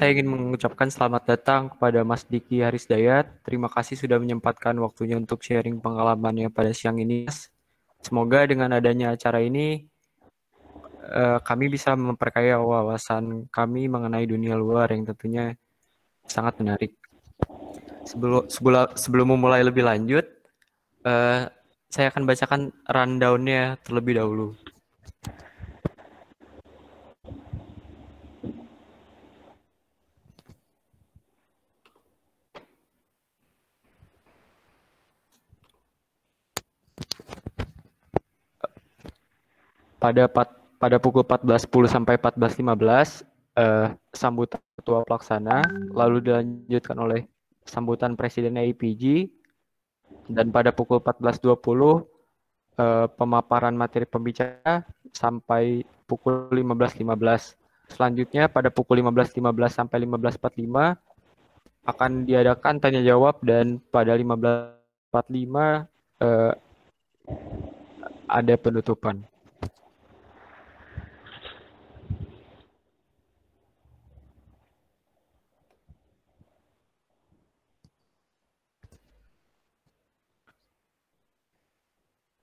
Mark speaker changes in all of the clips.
Speaker 1: Saya ingin mengucapkan selamat datang kepada Mas Diki Haris Dayat. Terima kasih sudah menyempatkan waktunya untuk sharing pengalamannya pada siang ini. Semoga dengan adanya acara ini, eh, kami bisa memperkaya wawasan kami mengenai dunia luar yang tentunya sangat menarik. Sebelum, sebelum, memulai lebih lanjut, eh, saya akan bacakan rundownnya terlebih dahulu. pada pat, pada pukul 14.10 sampai 14.15 eh, sambutan ketua pelaksana lalu dilanjutkan oleh sambutan presiden AIPG dan pada pukul 14.20 eh, pemaparan materi pembicara sampai pukul 15.15. .15. Selanjutnya pada pukul 15.15 .15 sampai 15.45 akan diadakan tanya jawab dan pada 15.45 eh, ada penutupan.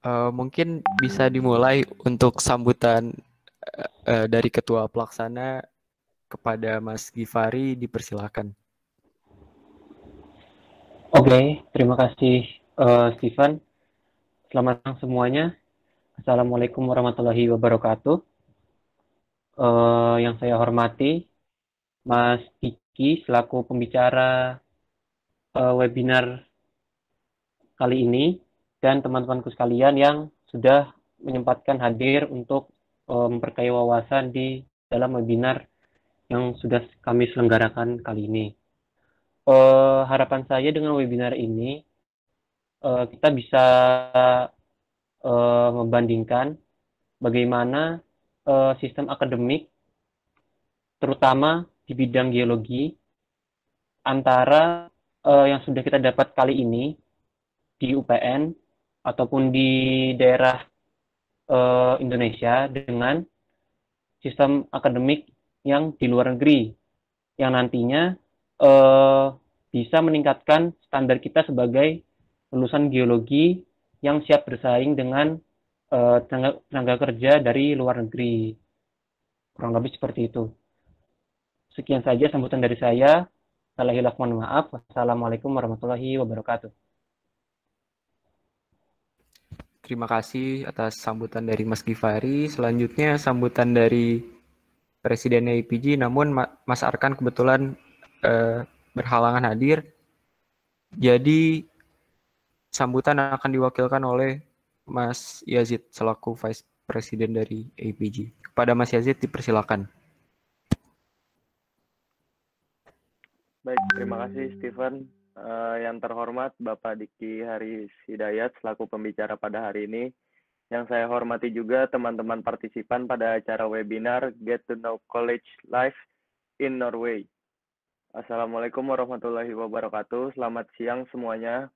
Speaker 1: Eh, mungkin bisa dimulai untuk sambutan uh, dari ketua pelaksana kepada Mas Givari
Speaker 2: dipersilahkan. Oke, okay, terima kasih uh, Steven. Selamat datang semuanya. Assalamualaikum warahmatullahi wabarakatuh. Uh, yang saya hormati Mas Diki selaku pembicara uh, webinar kali ini dan teman-temanku sekalian yang sudah menyempatkan hadir untuk eh, memperkaya wawasan di dalam webinar yang sudah kami selenggarakan kali ini. Eh, harapan saya dengan webinar ini eh, kita bisa membandingkan bagaimana sistem akademik terutama di bidang geologi antara yang sudah kita dapat kali ini di UPN ataupun di daerah uh, Indonesia dengan sistem akademik yang di luar negeri yang nantinya uh, bisa meningkatkan standar kita sebagai lulusan geologi yang siap bersaing dengan uh, tenaga, tenaga kerja dari luar negeri. Kurang lebih seperti itu. Sekian saja sambutan dari saya. salahilah mohon maaf. Wassalamualaikum warahmatullahi wabarakatuh.
Speaker 1: Terima kasih atas sambutan dari Mas Givari. Selanjutnya sambutan dari Presiden IPG, namun Mas Arkan kebetulan eh, berhalangan hadir. Jadi sambutan akan diwakilkan oleh Mas Yazid selaku Vice Presiden dari APG. Kepada Mas Yazid dipersilakan.
Speaker 3: Baik, terima kasih Steven Uh, yang terhormat Bapak Diki Haris Hidayat selaku pembicara pada hari ini. Yang saya hormati juga teman-teman partisipan pada acara webinar Get to Know College Life in Norway. Assalamualaikum warahmatullahi wabarakatuh. Selamat siang semuanya.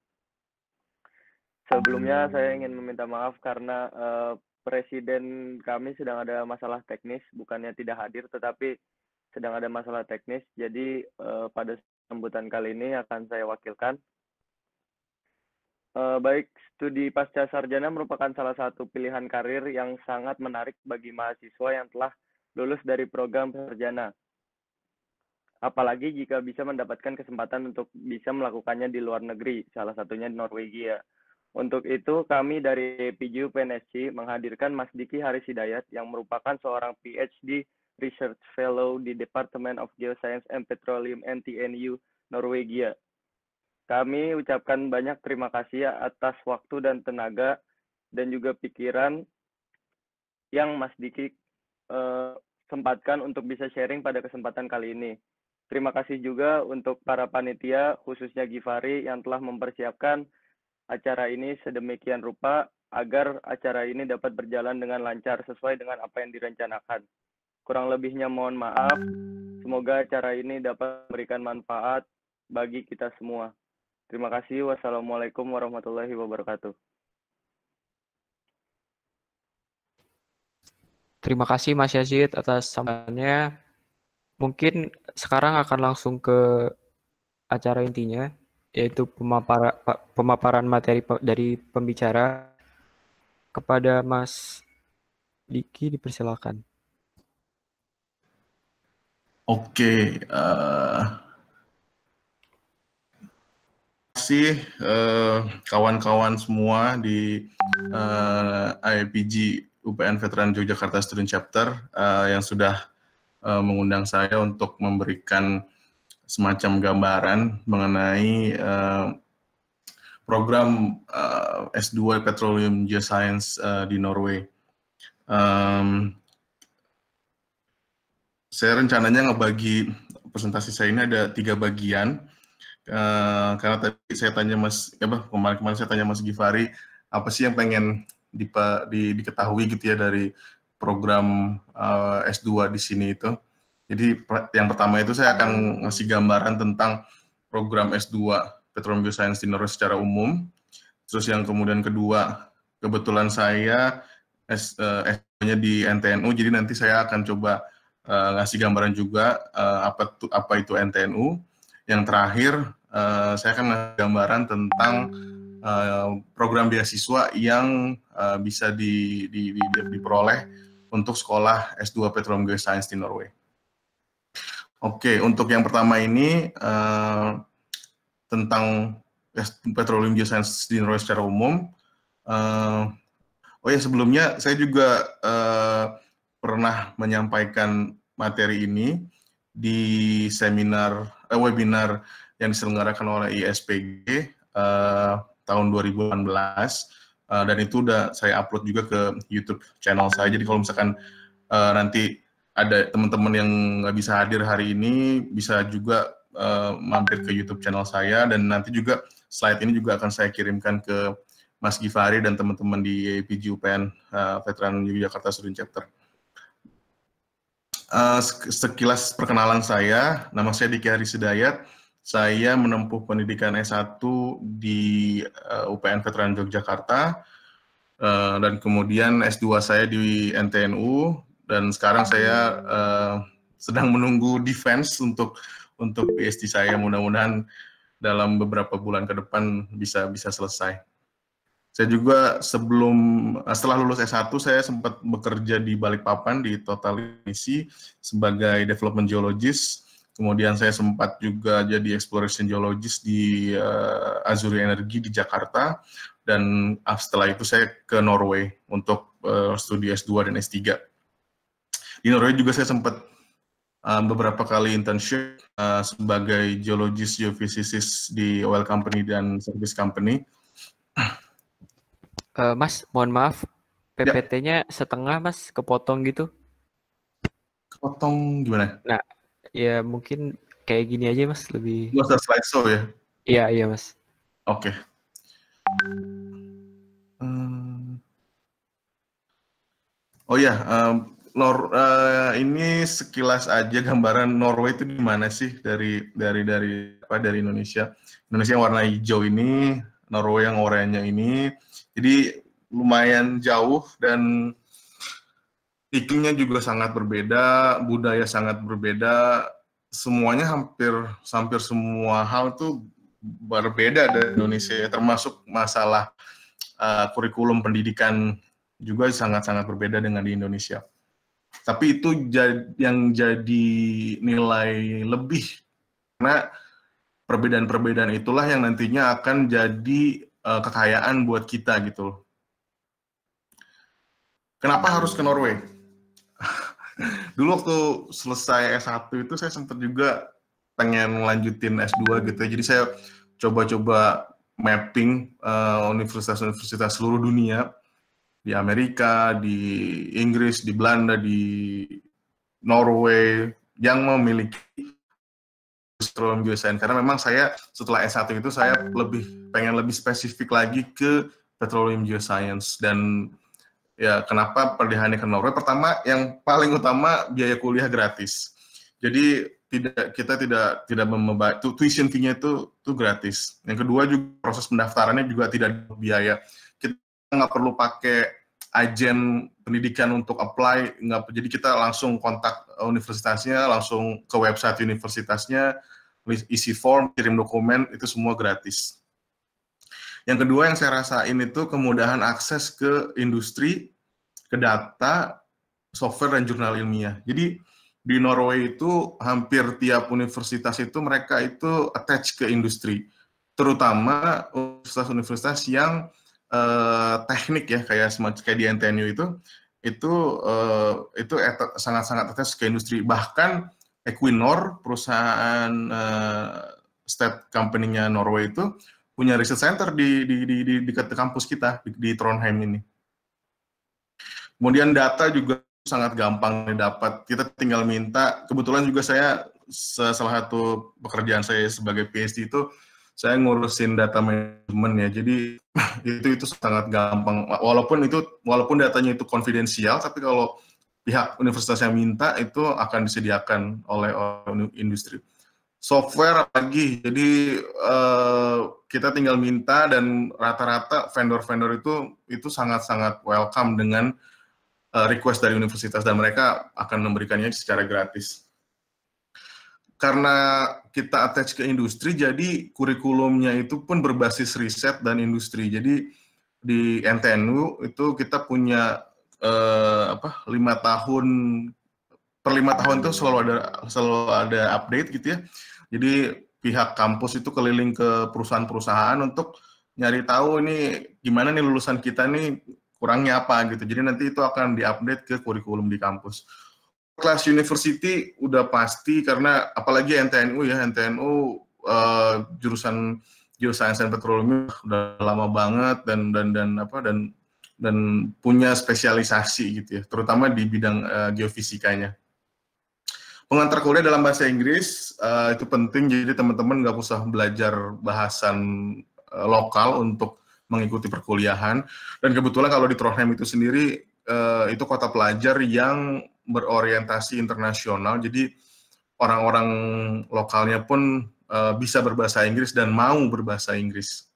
Speaker 3: Sebelumnya saya ingin meminta maaf karena uh, presiden kami sedang ada masalah teknis, bukannya tidak hadir tetapi sedang ada masalah teknis. Jadi uh, pada sambutan kali ini akan saya wakilkan. E, baik, studi pasca sarjana merupakan salah satu pilihan karir yang sangat menarik bagi mahasiswa yang telah lulus dari program sarjana. Apalagi jika bisa mendapatkan kesempatan untuk bisa melakukannya di luar negeri, salah satunya di Norwegia. Untuk itu, kami dari PJU PNSC menghadirkan Mas Diki Haris Hidayat yang merupakan seorang PhD Research Fellow di Department of Geoscience and Petroleum NTNU Norwegia. Kami ucapkan banyak terima kasih ya atas waktu dan tenaga dan juga pikiran yang Mas Diki eh, sempatkan untuk bisa sharing pada kesempatan kali ini. Terima kasih juga untuk para panitia, khususnya Givari yang telah mempersiapkan acara ini sedemikian rupa agar acara ini dapat berjalan dengan lancar sesuai dengan apa yang direncanakan. Kurang lebihnya mohon maaf. Semoga acara ini dapat memberikan manfaat bagi kita semua. Terima kasih. Wassalamualaikum warahmatullahi wabarakatuh.
Speaker 1: Terima kasih Mas Yazid atas sambutannya. Mungkin sekarang akan langsung ke acara intinya, yaitu pemaparan, pemaparan materi dari pembicara kepada Mas Diki dipersilakan.
Speaker 4: Oke, okay, uh, eh, kasih kawan eh, kawan-kawan semua di uh, eh, IPG UPN Veteran Yogyakarta Student Chapter uh, yang sudah uh, mengundang saya untuk memberikan semacam gambaran mengenai uh, program uh, S2 Petroleum Geoscience uh, di Norway. Um, saya rencananya ngebagi presentasi saya ini ada tiga bagian Eh, karena tadi saya tanya Mas apa kemarin-kemarin saya tanya Mas Givari apa sih yang pengen dipa, di, diketahui gitu ya dari program uh, eh, S2 di sini itu. Jadi yang pertama itu saya akan ngasih gambaran tentang program S2 Petroleum Geoscience di secara umum. Terus yang kemudian kedua, kebetulan saya S, 2 eh, nya di NTNU, jadi nanti saya akan coba uh, ngasih gambaran juga uh, apa, apa itu NTNU yang terakhir uh, saya akan gambaran tentang uh, program beasiswa yang uh, bisa di, di, di, diperoleh untuk sekolah S2 Petroleum Geoscience di Norway. Oke, untuk yang pertama ini uh, tentang petroleum geoscience di Norway secara umum. Uh, oh ya sebelumnya saya juga uh, pernah menyampaikan materi ini di seminar eh, webinar yang diselenggarakan oleh ISPG uh, eh, tahun 2018 uh, eh, dan itu udah saya upload juga ke YouTube channel saya. Jadi kalau misalkan uh, nanti ada teman-teman yang nggak bisa hadir hari ini bisa juga uh, mampir ke YouTube channel saya dan nanti juga slide ini juga akan saya kirimkan ke Mas Givari dan teman-teman di PJUPN UPN uh, Veteran Yogyakarta Student Chapter. Eh, sekilas perkenalan saya, nama saya Diki Haris Hidayat. Saya menempuh pendidikan S1 di uh, eh, UPN Veteran Yogyakarta uh, dan kemudian S2 saya di NTNU dan sekarang saya uh, sedang menunggu defense untuk untuk PhD saya mudah-mudahan dalam beberapa bulan ke depan bisa bisa selesai. Saya juga sebelum eh, setelah lulus S1 saya sempat bekerja di Balikpapan di Totalisi sebagai development geologist. Kemudian saya sempat juga jadi exploration geologist di uh, Azuri Energi di Jakarta dan ah, setelah itu saya ke Norway untuk uh, studi S2 dan S3. Di Norway juga saya sempat um, beberapa kali internship uh, sebagai geologist geophysicist di oil company dan service company.
Speaker 1: Uh, mas, mohon maaf, PPT-nya ya. setengah mas, kepotong gitu.
Speaker 4: Kepotong gimana?
Speaker 1: Nah, ya mungkin kayak gini aja mas, lebih. Gak slide show ya? Iya, iya mas. Oke. Okay.
Speaker 4: Eh, oh ya, um, Nor uh, ini sekilas aja gambaran Norway itu di mana sih dari dari dari apa dari Indonesia. Indonesia yang warna hijau ini, Norway yang oranye ini, jadi lumayan jauh dan iklimnya juga sangat berbeda, budaya sangat berbeda, semuanya hampir hampir semua hal itu berbeda dari Indonesia, ya. termasuk masalah uh, kurikulum pendidikan juga sangat-sangat berbeda dengan di Indonesia. Tapi itu yang jadi nilai lebih karena perbedaan-perbedaan itulah yang nantinya akan jadi uh, kekayaan buat kita gitu Kenapa harus ke Norway? Dulu waktu selesai S1 itu saya sempat juga pengen lanjutin S2 gitu. Ya. Jadi saya coba-coba mapping eh, universitas-universitas uh, seluruh dunia di Amerika, di Inggris, di Belanda, di Norway yang memiliki Petroleum Geoscience. karena memang saya setelah S1 itu saya lebih pengen lebih spesifik lagi ke petroleum geoscience dan ya kenapa perlihatannya ke Norway pertama yang paling utama biaya kuliah gratis jadi tidak kita tidak tidak membayar tuition fee-nya itu tuh gratis yang kedua juga proses pendaftarannya juga tidak biaya kita nggak perlu pakai agen pendidikan untuk apply nggak jadi kita langsung kontak eh, universitasnya langsung ke website universitasnya isi form kirim dokumen itu semua gratis yang kedua yang saya rasain itu kemudahan akses ke industri ke data software dan jurnal ilmiah jadi di Norway itu hampir tiap universitas itu mereka itu attach ke industri terutama universitas-universitas yang eh, teknik ya kayak semacam kayak di NTNU itu itu uh, itu sangat-sangat -sangat ke industri. Bahkan Equinor, perusahaan uh, state company-nya Norway itu punya research center di di di di dekat kampus kita di, di Trondheim ini. Kemudian data juga sangat gampang didapat. Kita tinggal minta. Kebetulan juga saya salah satu pekerjaan saya sebagai PhD itu saya ngurusin data manajemen ya. Jadi itu itu sangat gampang. Walaupun itu walaupun datanya itu konfidensial, tapi kalau pihak universitas yang minta itu akan disediakan oleh, industri. Software lagi, jadi eh, kita tinggal minta dan rata-rata vendor-vendor itu itu sangat-sangat welcome dengan eh, request dari universitas dan mereka akan memberikannya secara gratis karena kita attach ke industri, jadi kurikulumnya itu pun berbasis riset dan industri. Jadi di NTNU itu kita punya eh, apa lima tahun per lima tahun itu selalu ada selalu ada update gitu ya. Jadi pihak kampus itu keliling ke perusahaan-perusahaan untuk nyari tahu ini gimana nih lulusan kita nih kurangnya apa gitu. Jadi nanti itu akan diupdate ke kurikulum di kampus kelas university udah pasti karena apalagi NTNU ya NTNU uh, eh, jurusan geoscience and petroleum udah lama banget dan dan dan apa dan dan punya spesialisasi gitu ya terutama di bidang uh, geofisikanya pengantar kuliah dalam bahasa Inggris uh, itu penting jadi teman-teman nggak usah belajar bahasan uh, lokal untuk mengikuti perkuliahan dan kebetulan kalau di Trondheim itu sendiri uh, itu kota pelajar yang berorientasi internasional. Jadi orang-orang lokalnya pun uh, bisa berbahasa Inggris dan mau berbahasa Inggris.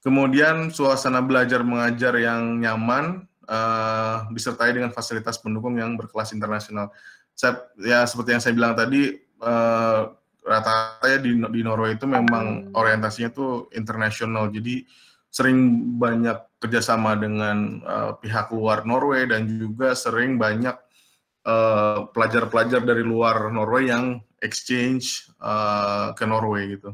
Speaker 4: Kemudian suasana belajar mengajar yang nyaman uh, disertai dengan fasilitas pendukung yang berkelas internasional. Saya, ya seperti yang saya bilang tadi eh, rata-rata ya di, di Norway itu memang orientasinya tuh internasional. Jadi sering banyak kerjasama dengan uh, pihak luar Norway dan juga sering banyak Eh, pelajar-pelajar uh, dari luar Norway yang exchange uh, ke Norway gitu.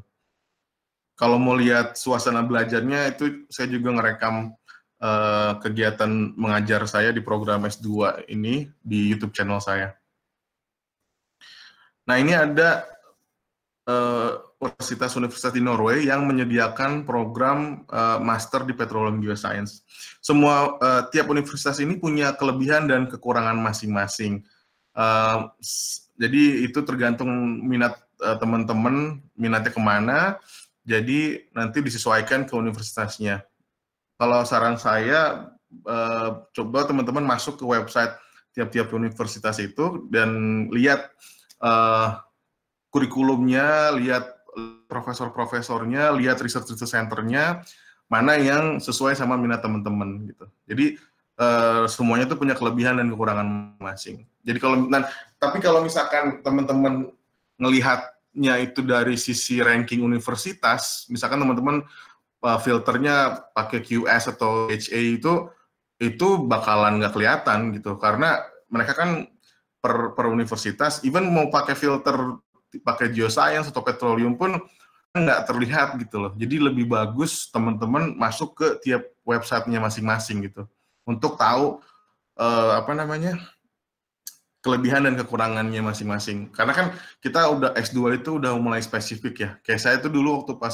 Speaker 4: Kalau mau lihat suasana belajarnya itu saya juga ngerekam uh, kegiatan mengajar saya di program S2 ini di YouTube channel saya. Nah, ini ada uh, eh, universitas-universitas di Norway yang menyediakan program uh, master di petroleum geoscience. Semua uh, tiap universitas ini punya kelebihan dan kekurangan masing-masing. Uh, jadi itu tergantung minat teman teman-teman, minatnya kemana. Jadi nanti disesuaikan ke universitasnya. Kalau saran saya, uh, coba teman-teman masuk ke website tiap-tiap universitas itu dan lihat uh, kurikulumnya, lihat eh, profesor-profesornya, lihat research-research centernya, mana yang sesuai sama minat teman-teman gitu. Jadi uh, semuanya itu punya kelebihan dan kekurangan masing. Jadi kalau nah, tapi kalau misalkan teman-teman ngelihatnya itu dari sisi ranking universitas, misalkan teman-teman uh, filternya pakai QS atau HA itu itu bakalan nggak kelihatan gitu karena mereka kan per per universitas even mau pakai filter pakai geoscience atau petroleum pun nggak terlihat gitu loh. Jadi lebih bagus teman-teman masuk ke tiap websitenya masing-masing gitu untuk tahu uh, apa namanya kelebihan dan kekurangannya masing-masing. Karena kan kita udah S2 itu udah mulai spesifik ya. Kayak saya itu dulu waktu pas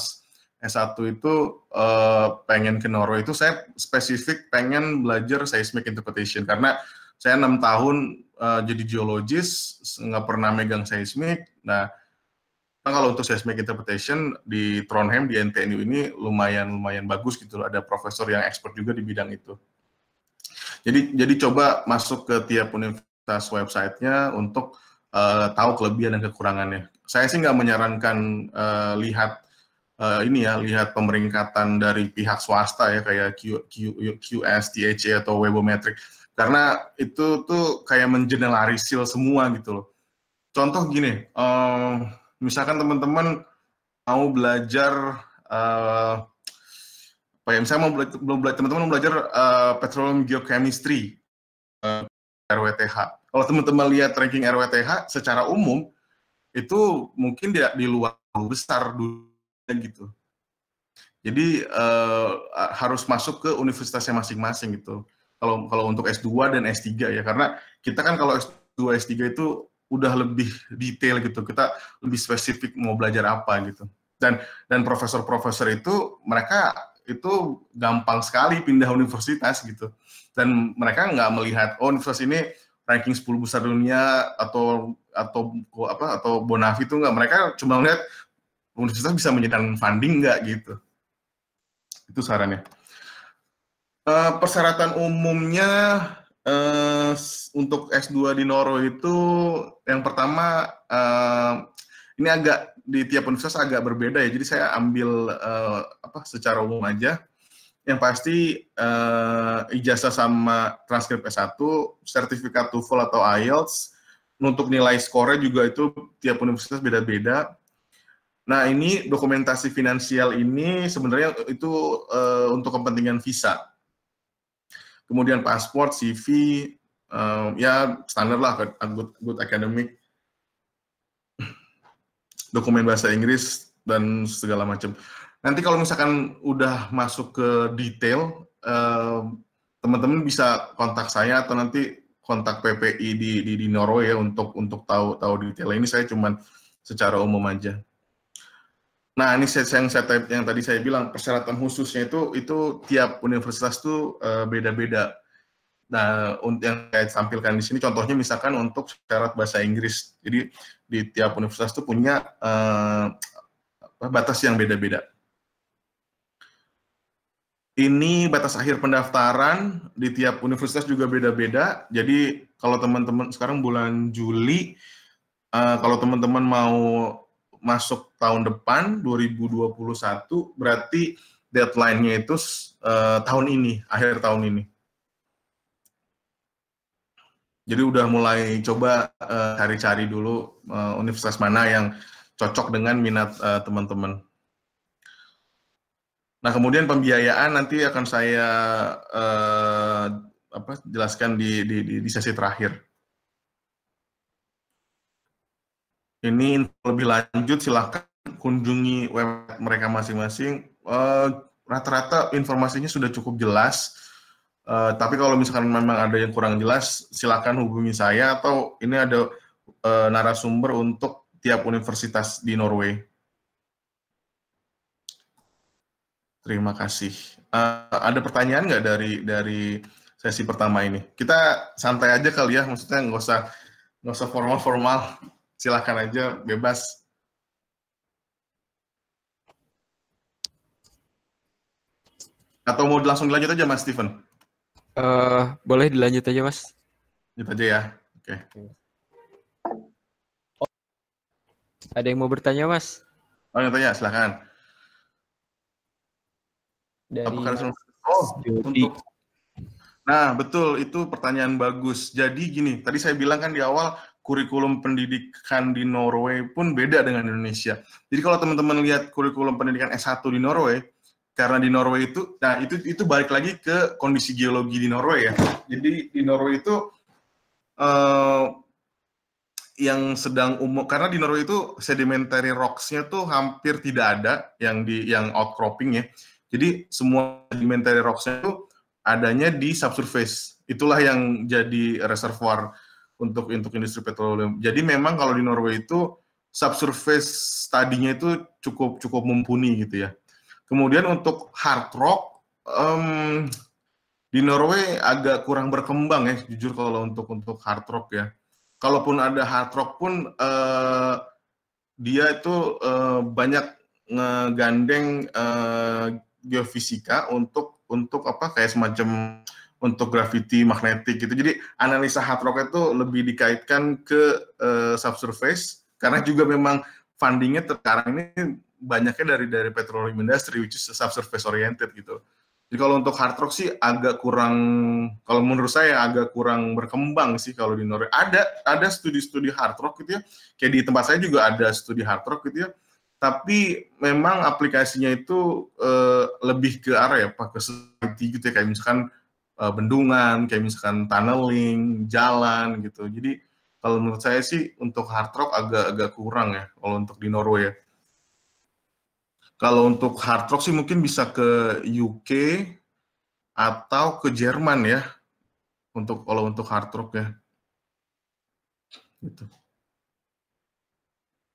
Speaker 4: S1 itu uh, pengen ke Noro itu saya spesifik pengen belajar seismic interpretation karena saya enam tahun uh, jadi geologis nggak pernah megang seismik nah Nah, kalau untuk seismic interpretation di Trondheim di NTNU ini lumayan lumayan bagus gitu loh. ada profesor yang expert juga di bidang itu. Jadi jadi coba masuk ke tiap universitas websitenya untuk uh, tahu kelebihan dan kekurangannya. Saya sih nggak menyarankan uh, lihat uh, ini ya lihat pemeringkatan dari pihak swasta ya kayak Q, Q, QS, THA e atau Webometric karena itu tuh kayak mengeneralisir semua gitu loh. Contoh gini, um, misalkan teman-teman mau belajar uh, apa ya, misalnya mau belajar, teman-teman belajar uh, petroleum geochemistry uh, eh, RWTH. Kalau teman-teman lihat ranking RWTH secara umum itu mungkin tidak di luar besar dunia gitu. Jadi uh, harus masuk ke universitasnya masing-masing gitu kalau kalau untuk S2 dan S3 ya karena kita kan kalau S2 S3 itu udah lebih detail gitu. Kita lebih spesifik mau belajar apa gitu. Dan dan profesor-profesor itu mereka itu gampang sekali pindah universitas gitu. Dan mereka nggak melihat oh universitas ini ranking 10 besar dunia atau atau apa atau bonafi itu nggak mereka cuma melihat universitas bisa menyediakan funding nggak gitu itu sarannya Eh, persyaratan umumnya uh, untuk S2 di Noro itu yang pertama uh, ini agak di tiap universitas agak berbeda ya. Jadi saya ambil uh, apa secara umum aja. Yang pasti uh, ijazah sama transkrip S1, sertifikat TOEFL atau IELTS untuk nilai skornya juga itu tiap universitas beda-beda. Nah, ini dokumentasi finansial ini sebenarnya itu uh, untuk kepentingan visa kemudian paspor, CV, um, eh, ya standar lah, good, good academic, dokumen bahasa Inggris, dan segala macam. Nanti kalau misalkan udah masuk ke detail, eh, teman-teman um, bisa kontak saya atau nanti kontak PPI di di, di Norway ya untuk untuk tahu tahu detail ini saya cuman secara umum aja. Nah, ini yang saya yang tadi saya bilang persyaratan khususnya itu itu tiap universitas tuh eh, beda-beda. Nah, untuk yang saya tampilkan di sini contohnya misalkan untuk syarat bahasa Inggris. Jadi di tiap universitas tuh punya uh, batas yang beda-beda. Ini batas akhir pendaftaran di tiap universitas juga beda-beda. Jadi kalau teman-teman sekarang bulan Juli, uh, kalau teman-teman mau masuk tahun depan 2021 berarti deadline-nya itu uh, tahun ini, akhir tahun ini. Jadi udah mulai coba eh, cari-cari uh, dulu uh, universitas mana yang cocok dengan minat teman-teman. Uh, Nah, kemudian pembiayaan nanti akan saya uh, apa jelaskan di, di, di sesi terakhir. ini lebih lanjut silahkan kunjungi web mereka masing-masing. rata eh, rata-rata informasinya sudah cukup jelas. Uh, tapi kalau misalkan memang ada yang kurang jelas, silahkan hubungi saya atau ini ada uh, narasumber untuk tiap universitas di Norway. Terima kasih. Uh, ada pertanyaan nggak dari dari sesi pertama ini? Kita santai aja kali ya, maksudnya nggak usah nggak usah formal-formal silahkan aja bebas. Atau mau langsung dilanjut aja Mas Steven?
Speaker 1: Uh, boleh dilanjut aja Mas.
Speaker 4: Lanjut aja ya. Oke. Okay.
Speaker 1: Oh, ada yang mau bertanya
Speaker 4: Mas? Oh, yang tanya silahkan. Dari Oh, untuk Nah, betul itu pertanyaan bagus. Jadi gini, tadi saya bilang kan di awal kurikulum pendidikan di Norway pun beda dengan Indonesia. Jadi kalau teman-teman lihat kurikulum pendidikan S1 di Norway, karena di Norway itu, nah itu itu balik lagi ke kondisi geologi di Norway ya. Jadi di Norway itu eh, yang sedang umum karena di Norway itu sedimentary rocks-nya tuh hampir tidak ada yang di yang outcropping ya. Jadi semua sedimentary rocks-nya itu adanya di subsurface. Itulah yang jadi reservoir untuk untuk industri petroleum. Jadi memang kalau di Norway itu subsurface tadinya itu cukup cukup mumpuni gitu ya. Kemudian untuk hard rock um, di Norway agak kurang berkembang ya jujur kalau untuk untuk hard rock ya. Kalaupun ada hard rock pun uh, dia itu uh, banyak ngegandeng uh, geofisika untuk untuk apa kayak semacam untuk grafiti, magnetik gitu. Jadi analisa hard rock itu lebih dikaitkan ke uh, subsurface karena juga memang fundingnya sekarang ini banyaknya dari dari petroleum industry which is subsurface oriented gitu. Jadi kalau untuk hard rock sih agak kurang kalau menurut saya agak kurang berkembang sih kalau di Norway. Ada ada studi-studi hard rock gitu ya. Kayak di tempat saya juga ada studi hard rock gitu ya. Tapi memang aplikasinya itu uh, lebih ke area ya, Pak, gitu ya. Kayak misalkan uh, bendungan, kayak misalkan tunneling, jalan gitu. Jadi kalau menurut saya sih untuk hard rock agak-agak kurang ya kalau untuk di Norway ya. Kalau untuk hard rock sih mungkin bisa ke UK atau ke Jerman ya untuk kalau untuk hard rock ya. Gitu.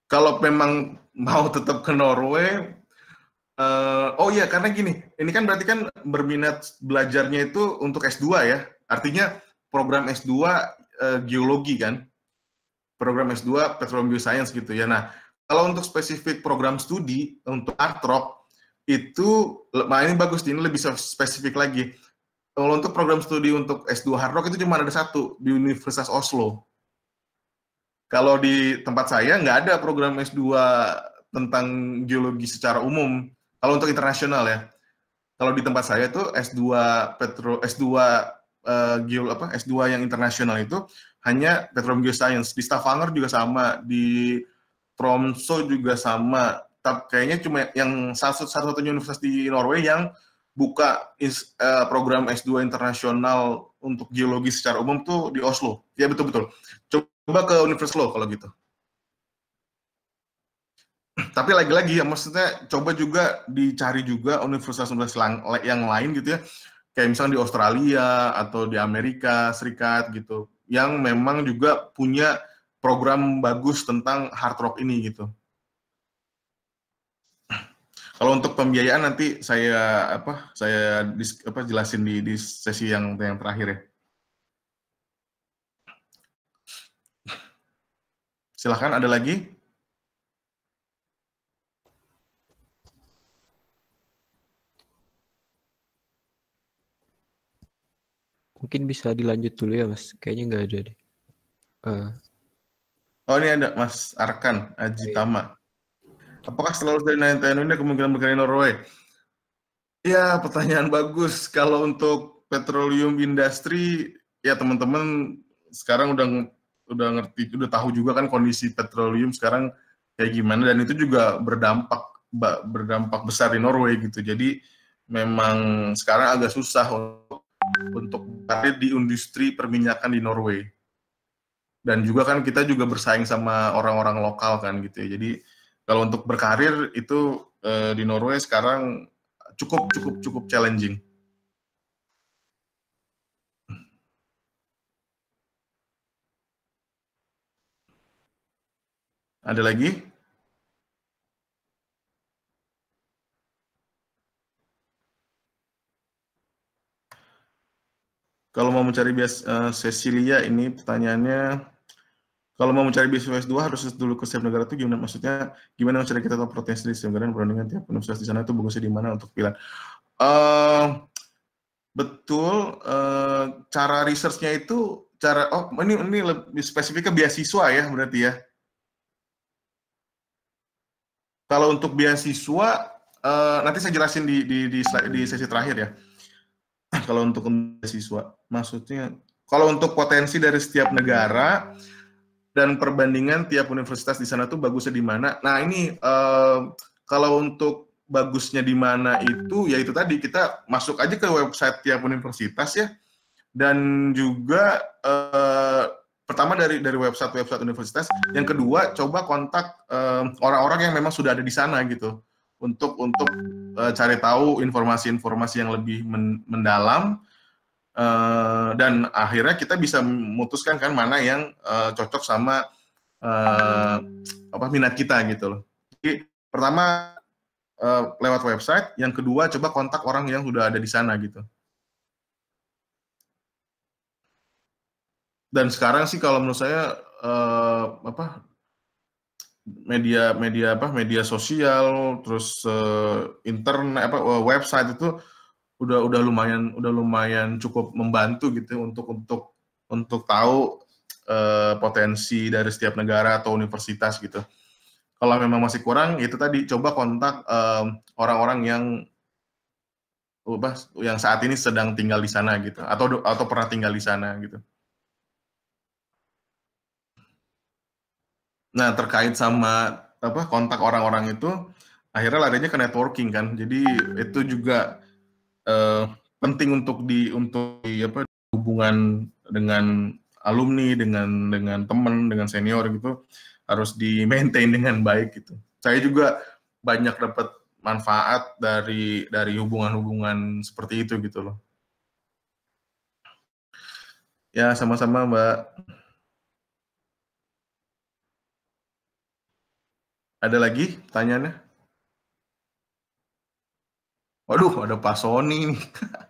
Speaker 4: Kalau memang mau tetap ke Norway, Uh, oh iya, karena gini, ini kan berarti kan berminat belajarnya itu untuk S2 ya. Artinya program S2 uh, eh, geologi kan. Program S2 Petroleum science gitu ya. Nah, kalau untuk spesifik program studi untuk artrop itu nah ini bagus ini lebih spesifik lagi. Kalau untuk program studi untuk S2 Hard Rock itu cuma ada satu di Universitas Oslo. Kalau di tempat saya nggak ada program S2 tentang geologi secara umum kalau untuk internasional ya. Kalau di tempat saya itu S2 Petro S2 uh, eh, geo apa S2 yang internasional itu hanya Petrom Geoscience. Di Stavanger juga sama, di Tromso juga sama. Tapi kayaknya cuma yang satu-satunya universitas di Norway yang buka is, uh, eh, program S2 internasional untuk geologi secara umum tuh di Oslo. Ya betul-betul. Coba ke Universitas Lo kalau gitu tapi lagi-lagi ya maksudnya coba juga dicari juga universitas-universitas yang lain gitu ya kayak misalnya di Australia atau di Amerika Serikat gitu yang memang juga punya program bagus tentang hard rock ini gitu kalau untuk pembiayaan nanti saya apa saya apa jelasin di, di sesi yang yang terakhir ya silahkan ada lagi
Speaker 1: Mungkin bisa dilanjut dulu ya Mas. Kayaknya nggak ada deh. Uh.
Speaker 4: Oh ini ada Mas Arkan Aji Ajitama. Apakah selalu dari Nintendo ini kemungkinan berkali Norway? Ya pertanyaan bagus. Kalau untuk petroleum industri ya teman-teman sekarang udah udah ngerti udah tahu juga kan kondisi petroleum sekarang kayak gimana dan itu juga berdampak berdampak besar di Norway gitu. Jadi memang sekarang agak susah untuk untuk karir di industri perminyakan di Norway. Dan juga kan kita juga bersaing sama orang-orang lokal kan gitu ya. Jadi kalau untuk berkarir itu eh, di Norway sekarang cukup cukup cukup challenging. Ada lagi? Kalau mau mencari bias uh, Cecilia ini pertanyaannya kalau mau mencari beasiswa S2 harus dulu ke setiap negara itu gimana maksudnya gimana cara kita tahu potensi di setiap negara perbandingan tiap universitas di sana itu bagusnya di mana untuk pilihan. Uh, betul uh, cara researchnya itu cara oh ini ini lebih spesifik ke beasiswa ya berarti ya. Kalau untuk beasiswa uh, nanti saya jelasin di di di, di sesi terakhir ya kalau untuk siswa maksudnya kalau untuk potensi dari setiap negara dan perbandingan tiap universitas di sana tuh bagusnya di mana nah ini eh, kalau untuk bagusnya di mana itu ya itu tadi kita masuk aja ke website tiap universitas ya dan juga eh, pertama dari dari website website universitas yang kedua coba kontak eh, orang-orang eh, yang memang sudah ada di sana gitu untuk untuk uh, cari tahu informasi-informasi yang lebih men mendalam uh, dan akhirnya kita bisa memutuskan kan mana yang uh, cocok sama uh, apa minat kita gitu loh. Jadi pertama uh, lewat website, yang kedua coba kontak orang yang sudah ada di sana gitu. Dan sekarang sih kalau menurut saya uh, apa media media apa media sosial terus uh, internet apa eh, website itu udah udah lumayan udah lumayan cukup membantu gitu untuk untuk untuk tahu uh, potensi dari setiap negara atau universitas gitu. Kalau memang masih kurang ya itu tadi coba kontak orang orang-orang yang apa yang saat ini sedang tinggal di sana gitu atau atau pernah tinggal di sana gitu. Nah, terkait sama apa kontak orang-orang itu akhirnya larinya ke networking kan. Jadi itu juga uh, penting untuk di untuk di, apa hubungan dengan alumni, dengan dengan teman, dengan senior gitu harus di maintain dengan baik gitu. Saya juga banyak dapat manfaat dari dari hubungan-hubungan seperti itu gitu loh. Ya, sama-sama Mbak. Ada lagi pertanyaannya? Waduh, ada Pak Sony nih.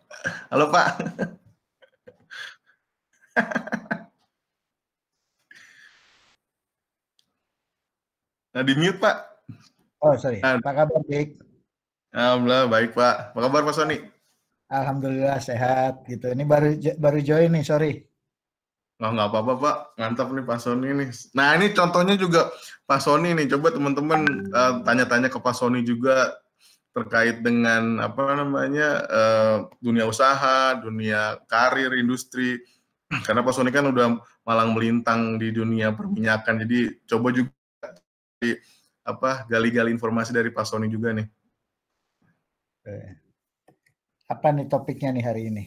Speaker 4: Halo Pak. nah, di mute Pak. Oh, sorry. Nah, Apa kabar, Dik? Alhamdulillah, baik Pak. Apa kabar Pak Sony?
Speaker 5: Alhamdulillah, sehat gitu. Ini baru baru join nih, sorry.
Speaker 4: Nah, nggak apa-apa Pak, mantap nih Pak Sony nih. Nah ini contohnya juga Pak Sony nih, coba teman-teman uh, tanya-tanya ke Pak Sony juga terkait dengan apa namanya uh, dunia usaha, dunia karir, industri. Karena Pak Sony kan udah malang melintang di dunia perminyakan, jadi coba juga di, apa gali-gali informasi dari Pak Sony juga nih. Eh, apa nih topiknya nih hari ini?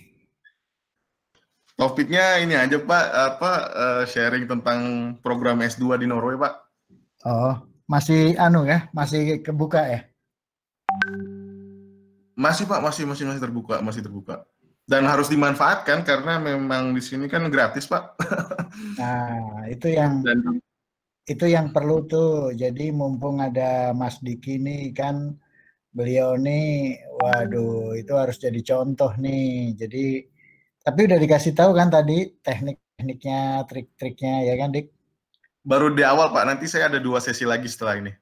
Speaker 4: Topiknya ini aja Pak, apa eh, sharing tentang program S2 di Norway Pak?
Speaker 5: Oh, masih anu ya, masih kebuka ya?
Speaker 4: Masih Pak, masih masih masih terbuka, masih terbuka. Dan harus dimanfaatkan karena memang di sini kan gratis Pak.
Speaker 5: Nah, itu yang Dan, itu yang perlu tuh. Jadi mumpung ada Mas Diki nih kan beliau nih, waduh itu harus jadi contoh nih. Jadi tapi udah dikasih tahu kan tadi teknik-tekniknya, trik-triknya ya kan, Dik?
Speaker 4: Baru di awal, Pak. Nanti saya ada dua sesi lagi setelah ini.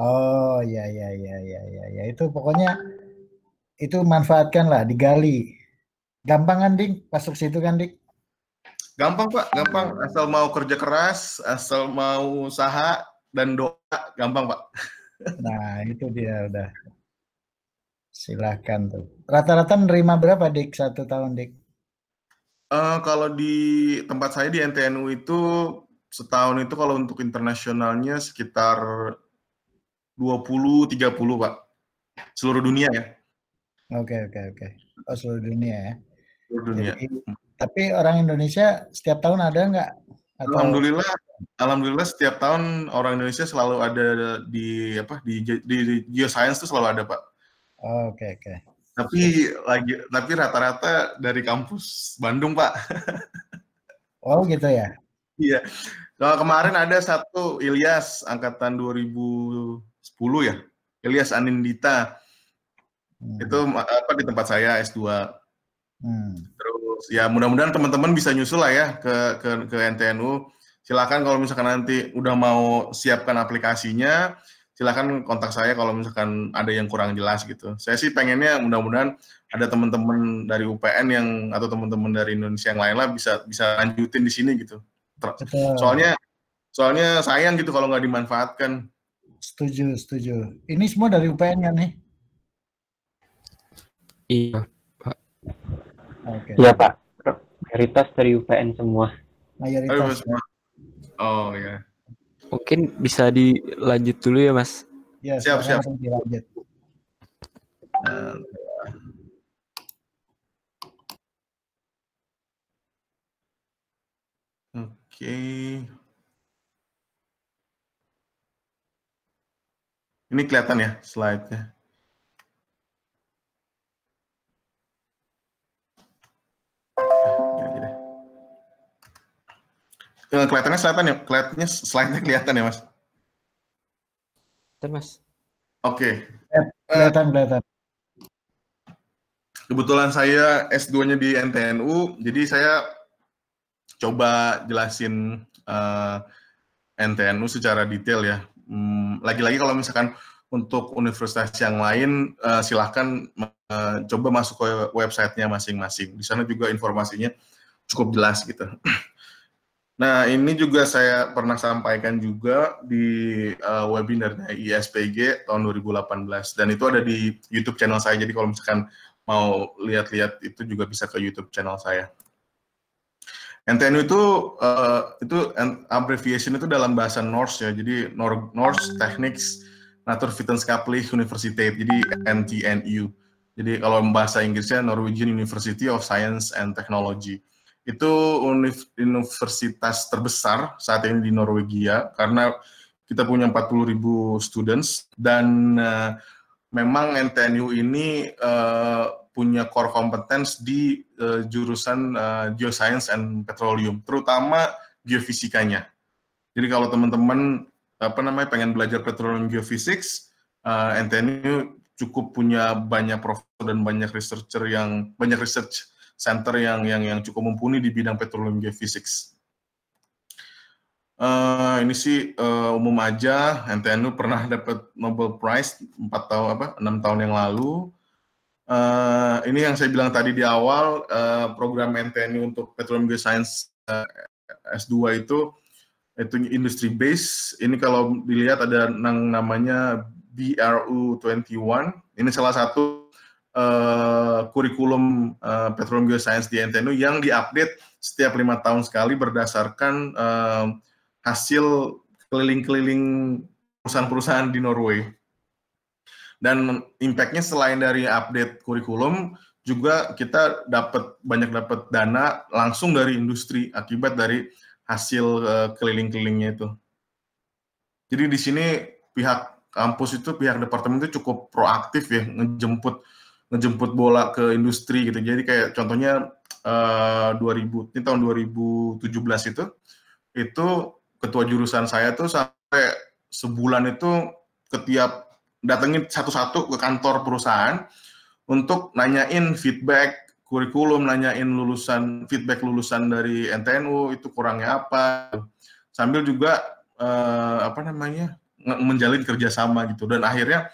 Speaker 5: Oh, ya ya ya ya ya ya. Itu pokoknya itu manfaatkan lah, digali. Gampang kan, Dik? Masuk situ kan, Dik?
Speaker 4: Gampang, Pak. Gampang. Asal mau kerja keras, asal mau usaha dan doa, gampang, Pak.
Speaker 5: Nah, itu dia udah. Silahkan tuh. Rata-rata nerima berapa, Dik, satu tahun, Dik?
Speaker 4: Uh, kalau di tempat saya di NTNU itu setahun itu kalau untuk internasionalnya sekitar 20-30 Pak. Seluruh dunia ya.
Speaker 5: Oke, okay, oke, okay, oke. Okay. Oh, seluruh dunia ya. Seluruh dunia. Jadi, tapi orang Indonesia setiap tahun ada nggak?
Speaker 4: Atau... Alhamdulillah, alhamdulillah setiap tahun orang Indonesia selalu ada di apa di, di, di geoscience itu selalu ada Pak.
Speaker 5: Oke, oh, oke. okay.
Speaker 4: Tapi iya. lagi tapi rata-rata dari kampus Bandung, Pak.
Speaker 5: oh, gitu ya.
Speaker 4: Iya. Kalau kemarin ada satu Ilyas angkatan 2010 ya. Ilyas Anindita. Hmm. Itu apa di tempat saya S2. Hmm. Terus ya mudah-mudahan teman-teman bisa nyusul lah ya ke ke ke NTNU. Silakan kalau misalkan nanti udah mau siapkan aplikasinya, silahkan kontak saya kalau misalkan ada yang kurang jelas gitu. Saya sih pengennya mudah-mudahan ada teman-teman dari UPN yang atau teman-teman dari Indonesia yang lain lah bisa bisa lanjutin di sini gitu. Soalnya soalnya sayang gitu kalau nggak dimanfaatkan. Setuju,
Speaker 5: setuju. Ini semua dari UPN ya nih? Iya, Pak. Okay. Iya,
Speaker 2: Pak. Mayoritas dari UPN semua.
Speaker 5: Mayoritas. Oh, iya.
Speaker 1: yeah. Mungkin bisa dilanjut dulu ya, Mas.
Speaker 5: Ya, siap, siap. Dilanjut. Nah.
Speaker 4: Oke. Ini kelihatan ya slide-nya. Ya, kelihatannya selatan ya, kelihatannya slide-nya kelihatan ya, Mas. kelihatan Mas. Oke.
Speaker 5: Okay. Eh, kelihatan, kelihatan.
Speaker 4: Kebetulan saya S2-nya di NTNU, jadi saya coba jelasin uh, eh, NTNU secara detail ya. Hmm, lagi-lagi kalau misalkan untuk universitas yang lain, uh, silahkan uh, coba masuk ke websitenya masing-masing. Di sana juga informasinya cukup jelas gitu. Nah, ini juga saya pernah sampaikan juga di uh, eh, webinarnya ISPG tahun 2018 dan itu ada di YouTube channel saya. Jadi kalau misalkan mau lihat-lihat itu juga bisa ke YouTube channel saya. NTNU itu uh, itu abbreviation itu dalam bahasa Norse ya. Jadi Norse Technics Naturvitenskapelige Universiteit. Jadi NTNU. Jadi kalau bahasa Inggrisnya Norwegian University of Science and Technology itu universitas terbesar saat ini di Norwegia karena kita punya 40 ribu students dan uh, memang NTNU ini uh, punya core competence di uh, jurusan uh, geoscience and petroleum terutama geofisikanya. Jadi kalau teman-teman apa namanya pengen belajar petroleum geophysics, uh, NTNU cukup punya banyak profesor dan banyak researcher yang banyak research center yang yang yang cukup mumpuni di bidang petroleum geophysics. Uh, eh, ini sih uh, umum aja NTNU pernah dapat Nobel Prize empat tahun apa enam tahun yang lalu. Uh, ini yang saya bilang tadi di awal uh, program NTNU untuk Petroleum Geoscience uh, S2 itu itu industri base. Ini kalau dilihat ada yang namanya BRU 21. Ini salah satu Eh, kurikulum uh, Petroleum Geoscience di NTNU yang diupdate setiap lima tahun sekali berdasarkan uh, hasil keliling-keliling perusahaan-perusahaan di Norway. Dan impact-nya selain dari update kurikulum, juga kita dapat banyak dapat dana langsung dari industri akibat dari hasil uh, keliling-kelilingnya itu. Jadi di sini pihak kampus itu pihak departemen itu cukup proaktif ya ngejemput ngejemput bola ke industri gitu. Jadi kayak contohnya uh, eh, 2000 ini tahun 2017 itu itu ketua jurusan saya tuh sampai sebulan itu ketiap datengin satu-satu ke kantor perusahaan untuk nanyain feedback kurikulum, nanyain lulusan feedback lulusan dari NTNU itu kurangnya apa, sambil juga eh, apa namanya menjalin kerjasama gitu dan akhirnya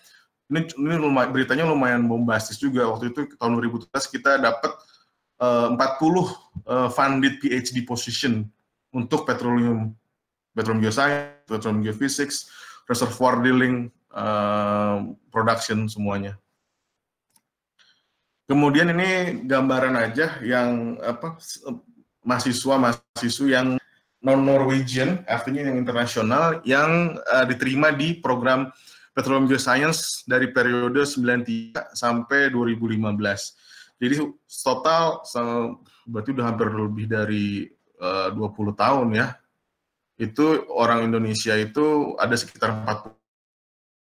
Speaker 4: ini ini lumayan, beritanya lumayan bombastis juga waktu itu tahun 2013 kita dapat eh, uh, 40 uh, eh, funded PhD position untuk petroleum petroleum geoscience, petroleum geophysics, reservoir drilling, uh, production semuanya. Kemudian ini gambaran aja yang apa mahasiswa mahasiswa yang non Norwegian, artinya yang internasional yang uh, diterima di program Petroleum Geoscience dari periode 93 sampai 2015. Jadi total berarti udah hampir lebih dari eh, uh, 20 tahun ya. Itu orang Indonesia itu ada sekitar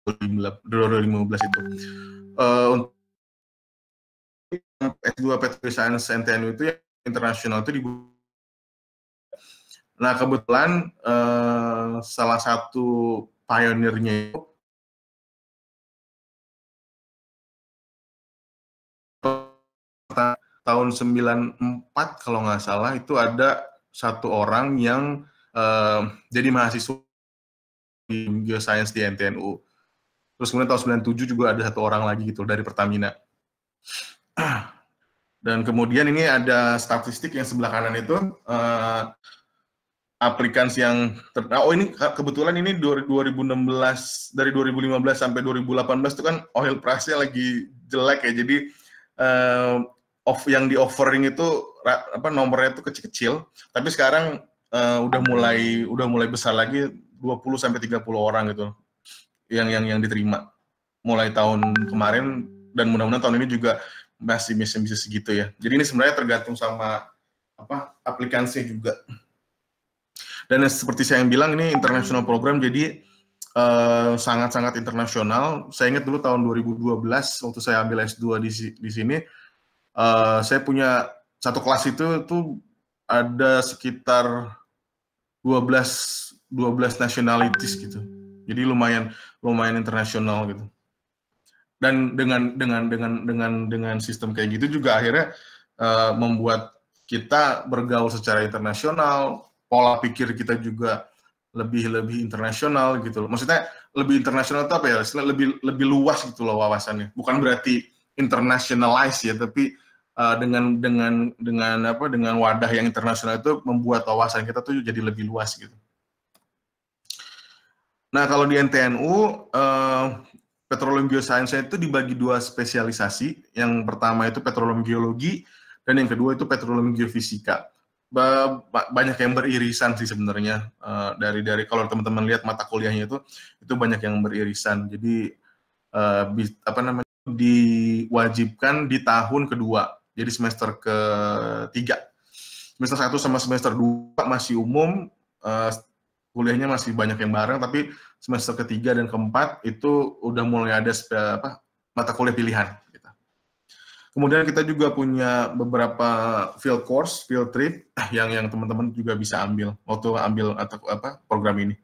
Speaker 4: 40 2015 itu. Uh, untuk S2 Petroleum Science NTNU itu yang internasional itu di Nah kebetulan uh, salah satu pionirnya itu tahun 94 kalau nggak salah itu ada satu orang yang uh, jadi mahasiswa di geoscience di NTNU. Terus kemudian tahun 97 juga ada satu orang lagi gitu dari Pertamina. Dan kemudian ini ada statistik yang sebelah kanan itu uh, eh, aplikans yang ter ah, oh ini kebetulan ini 2016 dari 2015 sampai 2018 itu kan oil price-nya lagi jelek ya. Jadi uh, off yang di offering itu apa nomornya itu kecil-kecil, tapi sekarang uh, udah mulai udah mulai besar lagi 20 sampai 30 orang gitu yang yang yang diterima mulai tahun kemarin dan mudah-mudahan tahun ini juga masih bisa bisa segitu ya. Jadi ini sebenarnya tergantung sama apa aplikansi juga. Dan seperti saya yang bilang ini international program jadi eh, sangat-sangat uh, internasional. Saya ingat dulu tahun 2012 waktu saya ambil S2 di di sini Eh, saya punya satu kelas itu tuh ada sekitar 12 12 nationalities gitu. Jadi lumayan lumayan internasional gitu. Dan dengan dengan dengan dengan dengan sistem kayak gitu juga akhirnya uh, membuat kita bergaul secara internasional, pola pikir kita juga lebih lebih internasional gitu loh. Maksudnya lebih internasional tapi ya? Lebih lebih luas gitu loh wawasannya. Bukan berarti internationalize ya, tapi Eh, dengan dengan dengan apa dengan wadah yang internasional itu membuat wawasan kita tuh jadi lebih luas gitu. Nah kalau di NTNU uh, eh, petroleum geoscience itu dibagi dua spesialisasi. Yang pertama itu petroleum geologi dan yang kedua itu petroleum geofisika. Ba banyak yang beririsan sih sebenarnya uh, dari dari kalau teman-teman lihat mata kuliahnya itu itu banyak yang beririsan. Jadi uh, apa namanya diwajibkan di tahun kedua jadi semester ketiga. Semester satu sama semester dua masih umum, uh, kuliahnya masih banyak yang bareng, tapi semester ketiga dan keempat itu udah mulai ada apa, mata kuliah pilihan. Gitu. Kemudian kita juga punya beberapa field course, field trip yang yang teman-teman juga bisa ambil waktu ambil atau apa program ini.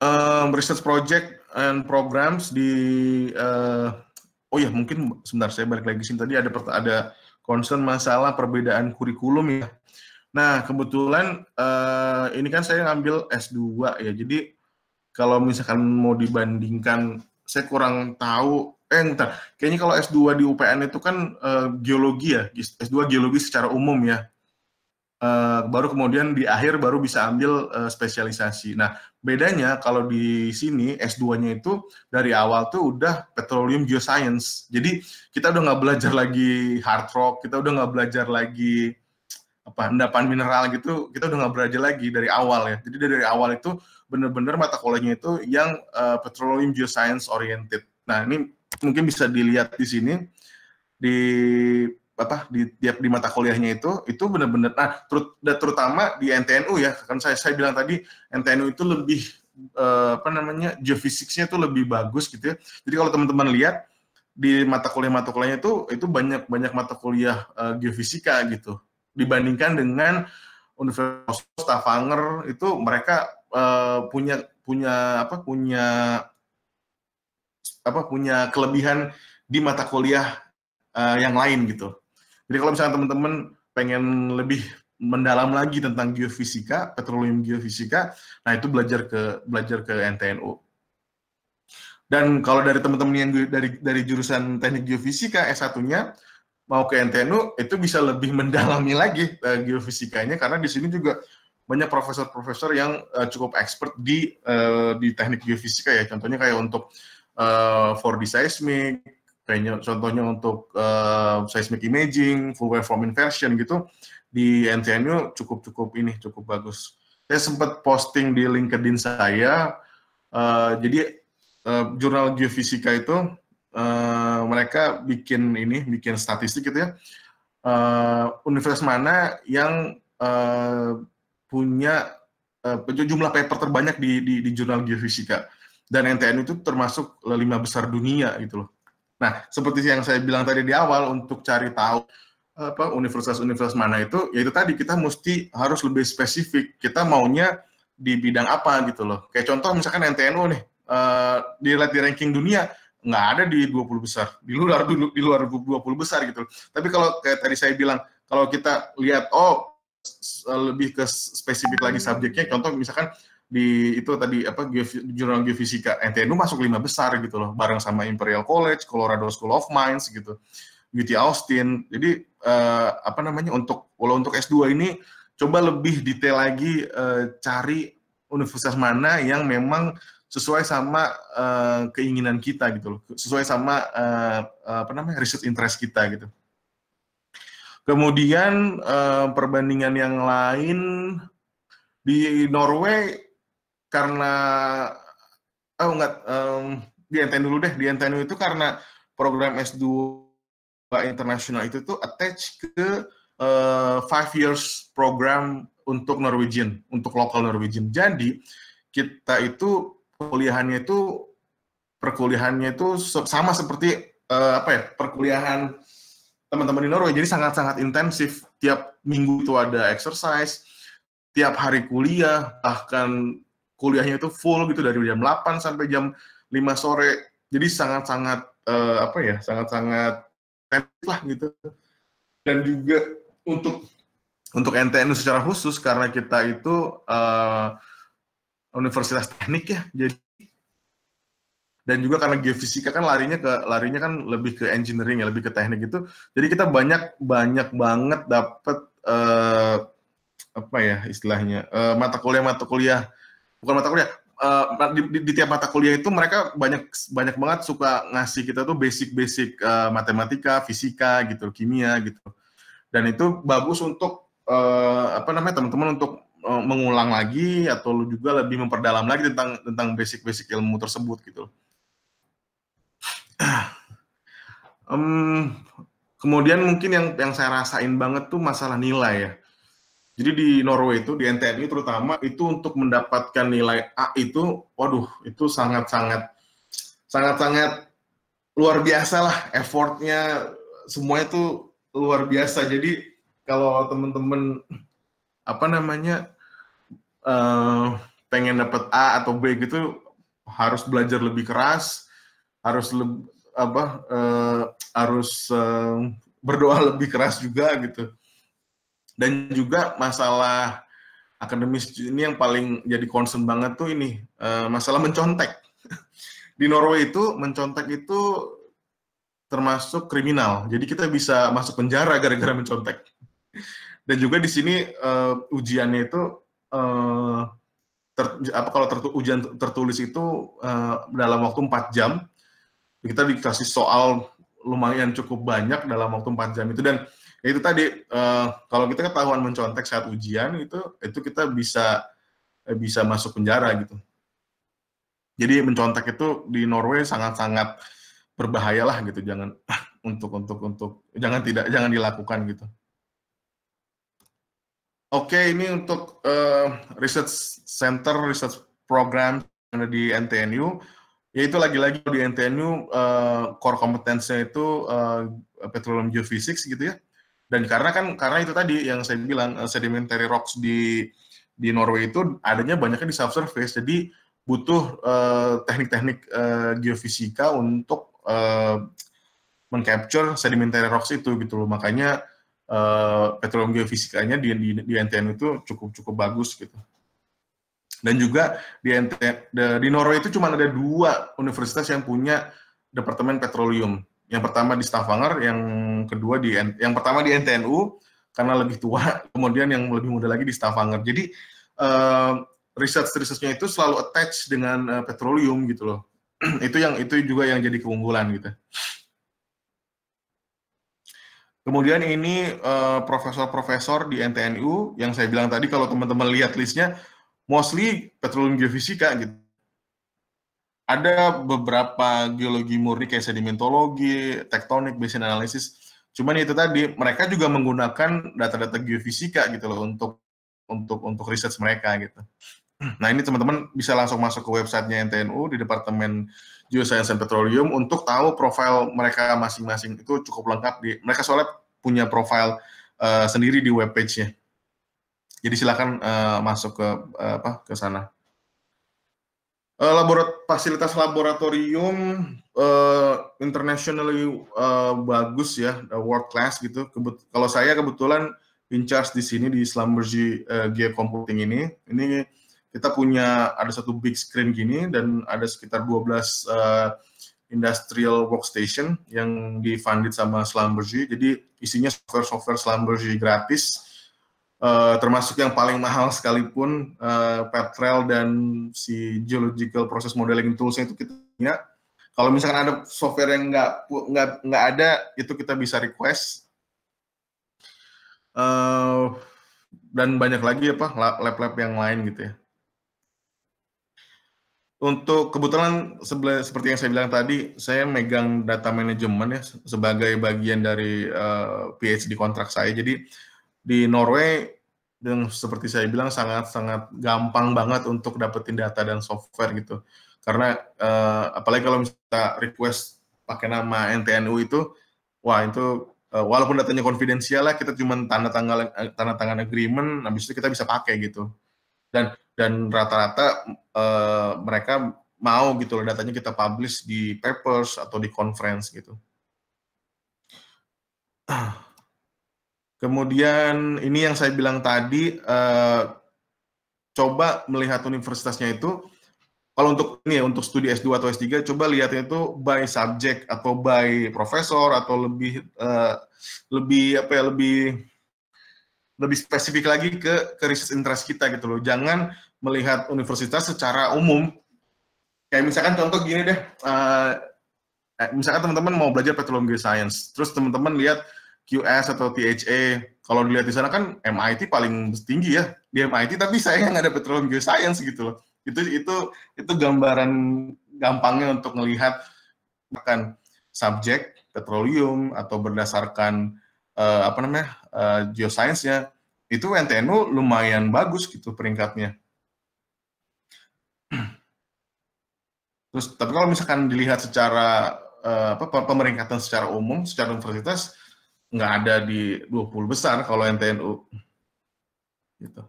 Speaker 4: Um, research project and programs di uh, oh ya mungkin sebentar saya balik lagi sini tadi ada ada concern masalah perbedaan kurikulum ya. Nah, kebetulan uh, ini kan saya ngambil S2 ya. Jadi kalau misalkan mau dibandingkan saya kurang tahu eh entar. Kayaknya kalau S2 di UPN itu kan uh, geologi ya, S2 geologi secara umum ya. Eh, baru kemudian di akhir baru bisa ambil uh, spesialisasi. Nah, bedanya kalau di sini S2-nya itu dari awal tuh udah petroleum geoscience. Jadi kita udah nggak belajar lagi hard rock, kita udah nggak belajar lagi apa endapan mineral gitu, kita udah nggak belajar lagi dari awal ya. Jadi dari awal itu bener-bener mata kuliahnya itu yang uh, petroleum geoscience oriented. Nah, ini mungkin bisa dilihat di sini di apa di tiap di mata kuliahnya itu itu benar-benar nah terutama di NTNU ya kan saya saya bilang tadi NTNU itu lebih eh, apa namanya geofisiknya itu lebih bagus gitu ya. Jadi kalau teman-teman lihat di mata kuliah mata kuliahnya itu itu banyak banyak mata kuliah eh, geofisika gitu dibandingkan dengan Universitas Stavanger itu mereka eh, punya punya apa punya apa punya kelebihan di mata kuliah uh, yang lain gitu. Jadi kalau misalnya teman-teman pengen lebih mendalam lagi tentang geofisika, petroleum geofisika, nah itu belajar ke belajar ke NTNU. Dan kalau dari teman-teman yang dari dari jurusan teknik geofisika S1-nya mau ke NTNU itu bisa lebih mendalami lagi uh, geofisikanya karena di sini juga banyak profesor-profesor yang uh, cukup expert di uh, di teknik geofisika ya. Contohnya kayak untuk uh, 4D seismic contohnya untuk uh, seismic imaging, full waveform inversion gitu di NTNU cukup cukup ini cukup bagus. Saya sempat posting di LinkedIn saya, uh, jadi uh, jurnal geofisika itu uh, mereka bikin ini bikin statistik gitu ya. Uh, universitas mana yang uh, punya uh, jumlah paper terbanyak di, di, di jurnal geofisika dan NTNU itu termasuk lima besar dunia gitu loh Nah, seperti yang saya bilang tadi di awal untuk cari tahu apa universitas-universitas mana itu, yaitu tadi kita mesti harus lebih spesifik. Kita maunya di bidang apa gitu loh. Kayak contoh misalkan NTNU nih, uh, di ranking dunia nggak ada di 20 besar, di luar di luar 20 besar gitu. Tapi kalau kayak tadi saya bilang, kalau kita lihat oh lebih ke spesifik lagi subjeknya, contoh misalkan di itu tadi apa jurnal geofisika NTNU masuk lima besar gitu loh bareng sama Imperial College, Colorado School of Mines gitu, UT Austin. Jadi uh, apa namanya untuk kalau untuk S2 ini coba lebih detail lagi uh, cari universitas mana yang memang sesuai sama uh, keinginan kita gitu loh, sesuai sama uh, apa namanya research interest kita gitu. Kemudian uh, perbandingan yang lain di Norway karena oh enggak um, di NTN dulu deh di NTNU itu karena program S2 internasional itu tuh attach ke uh, five years program untuk Norwegian untuk lokal Norwegian jadi kita itu kuliahannya itu perkuliahannya itu sama seperti uh, apa ya perkuliahan teman-teman di Norway jadi sangat-sangat intensif tiap minggu itu ada exercise tiap hari kuliah bahkan kuliahnya itu full gitu dari jam 8 sampai jam 5 sore. Jadi sangat-sangat uh, apa ya? Sangat-sangat tempat lah gitu. Dan juga untuk untuk NTNU secara khusus karena kita itu uh, universitas teknik ya. Jadi dan juga karena geofisika kan larinya ke larinya kan lebih ke engineering ya, lebih ke teknik itu. Jadi kita banyak banyak banget dapat uh, eh, apa ya istilahnya? Uh, mata kuliah mata kuliah bukan mata kuliah uh, di, di, di tiap mata kuliah itu mereka banyak banyak banget suka ngasih kita tuh basic-basic uh, matematika, fisika gitu, kimia gitu. Dan itu bagus untuk uh, apa namanya teman-teman untuk uh, mengulang lagi atau lu juga lebih memperdalam lagi tentang tentang basic-basic ilmu tersebut gitu. Um, kemudian mungkin yang yang saya rasain banget tuh masalah nilai ya jadi di Norway itu, di NTNI terutama, itu untuk mendapatkan nilai A itu, waduh, itu sangat-sangat, sangat-sangat luar biasa lah effortnya, semuanya itu luar biasa. Jadi kalau teman-teman apa namanya, uh, pengen dapat A atau B gitu, harus belajar lebih keras, harus lebih, apa, uh, harus uh, berdoa lebih keras juga gitu dan juga masalah akademis ini yang paling jadi concern banget tuh ini eh, masalah mencontek. Di Norway itu mencontek itu termasuk kriminal. Jadi kita bisa masuk penjara gara-gara mencontek. Dan juga di sini uh, ujiannya itu uh, ter, apa kalau tertu, ujian tertulis itu uh, dalam waktu 4 jam kita dikasih soal lumayan cukup banyak dalam waktu 4 jam itu dan ya itu tadi uh, kalau kita ketahuan mencontek saat ujian itu itu kita bisa eh, bisa masuk penjara gitu. Jadi mencontek itu di Norway sangat-sangat berbahaya lah gitu. Jangan untuk untuk untuk jangan tidak jangan dilakukan gitu. Oke, ini untuk uh, research center, research program di NTNU. Yaitu lagi-lagi di NTNU uh, core kompetensinya itu uh, petroleum geophysics gitu ya. Dan karena kan karena itu tadi yang saya bilang eh, sedimentary rocks di di Norway itu adanya banyaknya di subsurface, jadi butuh eh, teknik-teknik uh, uh, geofisika untuk uh, mengcapture sedimentary rocks itu gitu loh. Makanya uh, petroleum geofisikanya di, di, di NTN itu cukup cukup bagus gitu. Dan juga di NTN, di Norway itu cuma ada dua universitas yang punya departemen petroleum yang pertama di Stavanger, yang kedua di yang pertama di NTNU karena lebih tua, kemudian yang lebih muda lagi di Stavanger. Jadi uh, research-researchnya itu selalu attach dengan uh, petroleum gitu loh. itu yang itu juga yang jadi keunggulan gitu. Kemudian ini eh, profesor-profesor uh, di NTNU yang saya bilang tadi kalau teman-teman lihat listnya mostly petroleum geofisika gitu ada beberapa geologi murni kayak sedimentologi, tektonik, basin analisis. Cuman itu tadi mereka juga menggunakan data-data geofisika gitu loh untuk untuk untuk riset mereka gitu. Nah ini teman-teman bisa langsung masuk ke websitenya NTNU di Departemen Geoscience and Petroleum untuk tahu profil mereka masing-masing itu cukup lengkap di mereka soalnya punya profil uh, sendiri di webpage-nya. Jadi silakan uh, masuk ke uh, apa ke sana. Uh, laborat fasilitas laboratorium uh, internationally uh, bagus ya, world class gitu. Kebut kalau saya kebetulan in charge di sini di Schlumberger uh, Computing ini, ini kita punya ada satu big screen gini dan ada sekitar 12 uh, industrial workstation yang difunded sama Schlumberger. Jadi isinya software-software Schlumberger gratis Eh, termasuk yang paling mahal sekalipun uh, Petrel dan si geological process modeling toolsnya itu kita punya. Kalau misalkan ada software yang nggak nggak nggak ada itu kita bisa request. Uh, dan banyak lagi apa lab-lab yang lain gitu ya. Untuk kebetulan seperti yang saya bilang tadi, saya megang data manajemen ya sebagai bagian dari uh, PhD kontrak saya. Jadi di Norway yang seperti saya bilang sangat-sangat gampang banget untuk dapetin data dan software gitu. Karena uh, apalagi kalau kita request pakai nama NTNU itu, wah itu uh, walaupun datanya konfidensial lah, kita cuma tanda tanggal eh, tanda tangan agreement, habis itu kita bisa pakai gitu. Dan dan rata-rata uh, mereka mau gitu loh datanya kita publish di papers atau di conference gitu. Kemudian ini yang saya bilang tadi, uh, coba melihat universitasnya itu, kalau untuk ini ya, untuk studi S2 atau S3, coba lihat itu by subject atau by profesor atau lebih uh, lebih apa ya lebih lebih spesifik lagi ke ke research interest kita gitu loh. Jangan melihat universitas secara umum. Kayak misalkan contoh gini deh, uh, misalkan teman-teman mau belajar petroleum science terus teman-teman lihat QS atau THA. E. Kalau dilihat di sana kan MIT paling tinggi ya di MIT, tapi saya nggak ada petroleum geoscience gitu loh. Itu itu itu gambaran gampangnya untuk melihat bahkan subjek petroleum atau berdasarkan uh, apa namanya uh, geoscience-nya itu NTNU lumayan bagus gitu peringkatnya. Terus tapi kalau misalkan dilihat secara uh, apa pemeringkatan secara umum secara universitas nggak ada di 20 besar kalau NTNU. Gitu.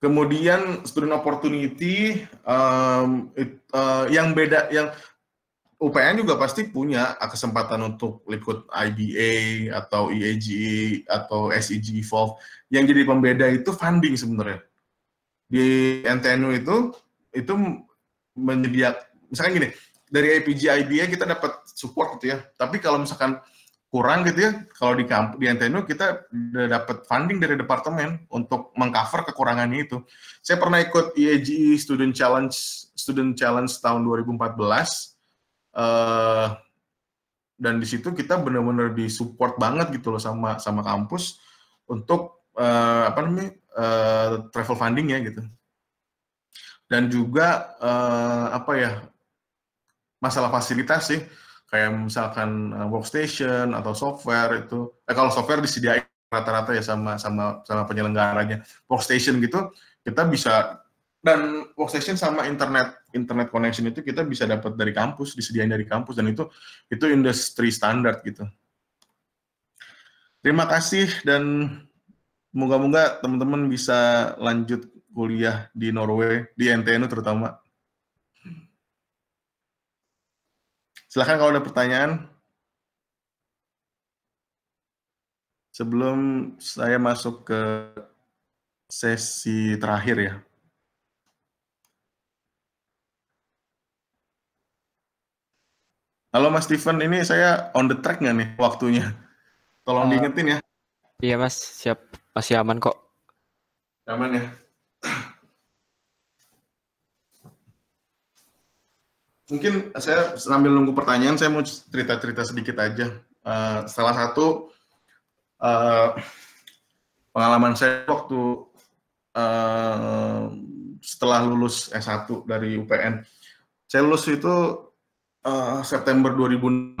Speaker 4: Kemudian student opportunity um, it, uh, yang beda yang UPN juga pasti punya kesempatan untuk ikut IBA atau EAG e atau SEG Evolve. Yang jadi pembeda itu funding sebenarnya. Di NTNU itu itu menyediakan misalkan gini, dari APG IBA kita dapat support gitu ya. Tapi kalau misalkan kurang gitu ya kalau di kamp, di NTNU kita dapat funding dari departemen untuk mengcover kekurangannya itu. Saya pernah ikut IAGI e e Student Challenge Student Challenge tahun 2014 uh, eh, dan di situ kita benar-benar disupport banget gitu loh sama sama kampus untuk uh, apa namanya uh, travel funding ya gitu. Dan juga uh, apa ya masalah fasilitas sih kayak misalkan eh, workstation atau software itu eh, kalau software disediain rata-rata ya sama sama sama penyelenggaranya workstation gitu kita bisa dan workstation sama internet internet connection itu kita bisa dapat dari kampus disediain dari kampus dan itu itu industri standar gitu terima kasih dan moga-moga teman-teman bisa lanjut kuliah di Norway di NTNU terutama Silahkan kalau ada pertanyaan. Sebelum saya masuk ke sesi terakhir ya. Halo Mas Steven, ini saya on the track nggak nih waktunya? Tolong uh, diingetin ya.
Speaker 1: Iya Mas, siap. Masih aman kok.
Speaker 4: Aman ya. mungkin saya sambil nunggu pertanyaan saya mau cerita-cerita sedikit aja. Uh, salah satu uh, pengalaman saya waktu uh, setelah lulus S1 dari UPN. Saya lulus itu uh, September 2006.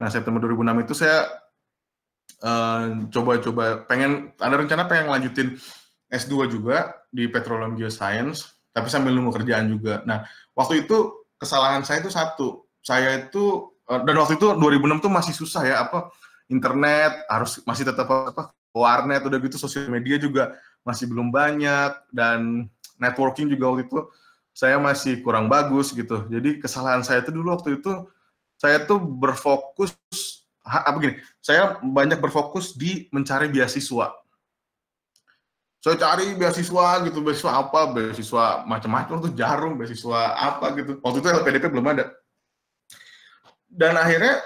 Speaker 4: Nah, September 2006 itu saya coba-coba uh, pengen ada rencana pengen lanjutin S2 juga di Petroleum Geoscience, tapi sambil nunggu kerjaan juga. Nah, waktu itu kesalahan saya itu satu. Saya itu eh, dan waktu itu 2006 tuh masih susah ya apa internet harus masih tetap apa warnet udah gitu sosial media juga masih belum banyak dan networking juga waktu itu saya masih kurang bagus gitu. Jadi kesalahan saya itu dulu waktu itu saya tuh berfokus apa gini, saya banyak berfokus di mencari beasiswa saya cari beasiswa gitu beasiswa apa beasiswa macam-macam tuh jarum beasiswa apa gitu waktu itu LPDP belum ada dan akhirnya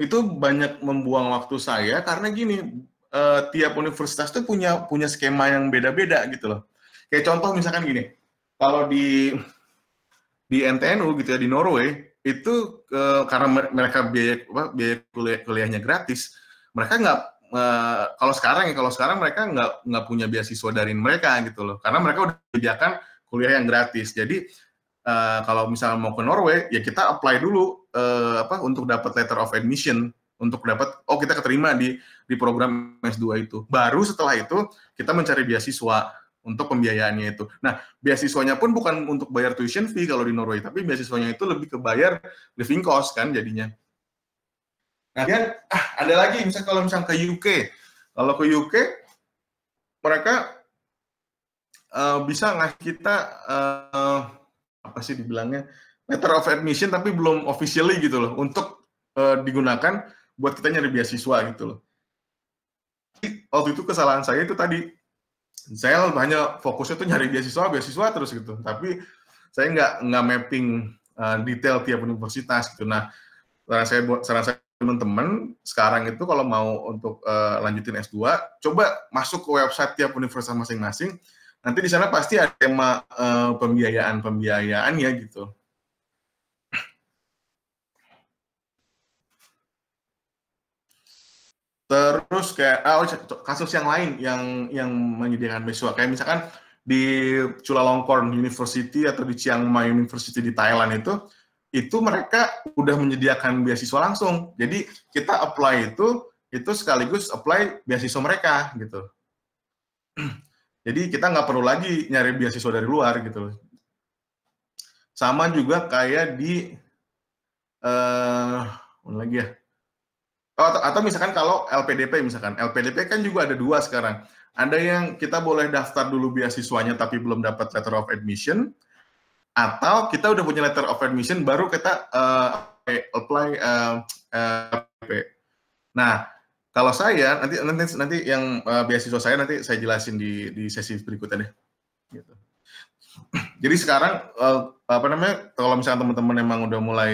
Speaker 4: itu banyak membuang waktu saya karena gini eh, tiap universitas tuh punya punya skema yang beda-beda gitu loh kayak contoh misalkan gini kalau di di NTNU gitu ya di Norway itu uh, karena mereka biaya apa, biaya kuliah, kuliahnya gratis mereka nggak Eh, kalau sekarang ya kalau sekarang mereka nggak nggak punya beasiswa dari mereka gitu loh karena mereka udah disediakan kuliah yang gratis jadi uh, kalau misalnya mau ke Norway ya kita apply dulu uh, apa untuk dapat letter of admission untuk dapat oh kita keterima di di program S2 itu baru setelah itu kita mencari beasiswa untuk pembiayaannya itu. Nah, beasiswanya pun bukan untuk bayar tuition fee kalau di Norway, tapi beasiswanya itu lebih ke bayar living cost kan jadinya. Nah, dia, ah, ada lagi misalnya kalau misalnya ke UK. Kalau ke UK, mereka uh, bisa ngasih kita uh, apa sih dibilangnya letter of admission tapi belum officially gitu loh untuk uh, digunakan buat kita nyari beasiswa gitu loh. Waktu itu kesalahan saya itu tadi saya hanya fokusnya tuh nyari beasiswa beasiswa terus gitu tapi saya nggak nggak mapping uh, detail tiap universitas gitu nah saran saya buat saran saya teman-teman sekarang itu kalau mau untuk uh, lanjutin S2, coba masuk ke website tiap universitas masing-masing. Nanti di sana pasti ada tema uh, eh, pembiayaan pembiayaan ya gitu. Terus kayak ah, oh, kasus yang lain yang yang menyediakan beasiswa kayak misalkan di Chulalongkorn University atau di Chiang Mai University di Thailand itu itu mereka udah menyediakan beasiswa langsung. Jadi kita apply itu itu sekaligus apply beasiswa mereka gitu. Jadi kita nggak perlu lagi nyari beasiswa dari luar gitu. Sama juga kayak di eh uh, lagi ya. Oh, atau, atau misalkan kalau LPDP misalkan, LPDP kan juga ada dua sekarang. Ada yang kita boleh daftar dulu beasiswanya tapi belum dapat letter of admission atau kita udah punya letter of admission baru kita uh, apply uh, uh, nah kalau saya nanti nanti nanti yang uh, beasiswa saya nanti saya jelasin di di sesi berikutnya deh gitu jadi sekarang uh, apa namanya kalau misalnya teman-teman emang udah mulai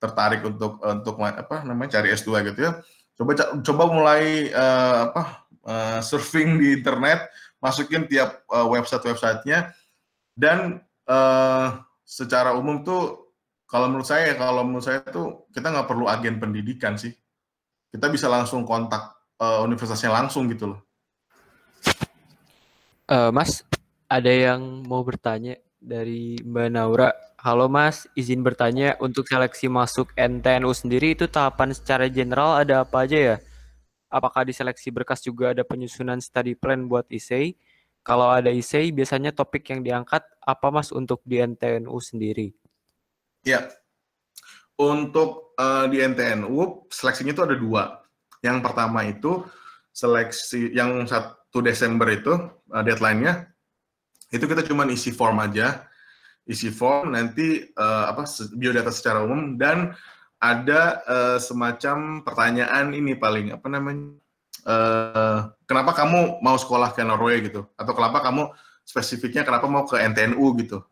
Speaker 4: tertarik untuk untuk apa namanya cari S2 gitu ya coba coba mulai uh, apa uh, surfing di internet masukin tiap uh, website websitenya dan uh, secara umum tuh kalau menurut saya ya, kalau menurut saya tuh kita nggak perlu agen pendidikan sih kita bisa langsung kontak uh, universitasnya langsung gitu loh
Speaker 1: uh, mas ada yang mau bertanya dari mbak Naura halo mas izin bertanya untuk seleksi masuk NTNU sendiri itu tahapan secara general ada apa aja ya apakah di seleksi berkas juga ada penyusunan study plan buat isei kalau ada ISEI, biasanya topik yang diangkat apa Mas untuk di NTNU sendiri?
Speaker 4: Ya, untuk uh, di NTNU seleksinya itu ada dua. Yang pertama itu seleksi yang 1 Desember itu uh, deadline-nya itu kita cuma isi form aja isi form nanti uh, apa biodata secara umum dan ada uh, semacam pertanyaan ini paling apa namanya Eh, kenapa kamu mau sekolah ke Norway gitu atau kenapa kamu spesifiknya kenapa mau ke NTNU gitu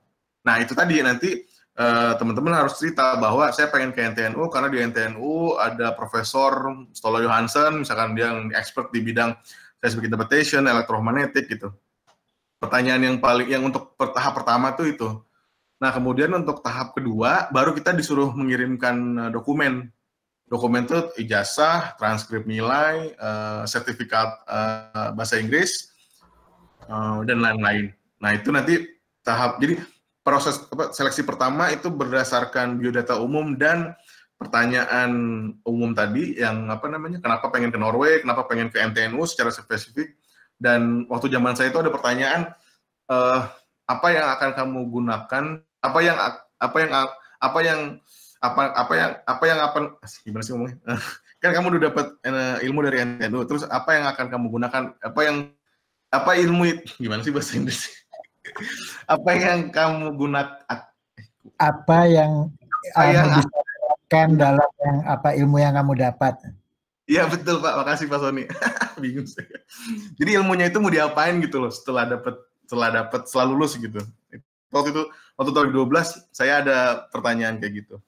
Speaker 4: nah itu tadi nanti uh, teman-teman harus cerita bahwa saya pengen ke NTNU karena di NTNU ada Profesor Stolo Johansen misalkan dia yang expert di bidang seismic interpretation elektromagnetik gitu pertanyaan yang paling yang untuk tahap pertama tuh itu nah kemudian untuk tahap kedua baru kita disuruh mengirimkan eh, dokumen dokumen itu ijazah, transkrip nilai, eh, sertifikat uh, bahasa Inggris, uh, dan lain-lain. Nah itu nanti tahap, jadi proses apa, seleksi pertama itu berdasarkan biodata umum dan pertanyaan umum tadi yang apa namanya, kenapa pengen ke Norway, kenapa pengen ke MTNU secara spesifik, dan waktu zaman saya itu ada pertanyaan, uh, apa yang akan kamu gunakan, apa yang apa yang apa yang apa apa yang apa yang apa gimana sih ngomongnya? kan kamu udah dapat eh, ilmu dari NTNU, terus apa yang akan kamu gunakan? Apa yang apa ilmu gimana sih bahasa Inggris? apa yang kamu gunakan? Apa
Speaker 5: yang kamu dalam yang apa ilmu yang kamu dapat?
Speaker 4: Iya betul Pak, makasih Pak Sony. Bingung saya. Jadi ilmunya itu mau diapain gitu loh setelah dapat setelah dapat selalu lulus gitu. Waktu itu waktu tahun 12 saya ada pertanyaan kayak gitu.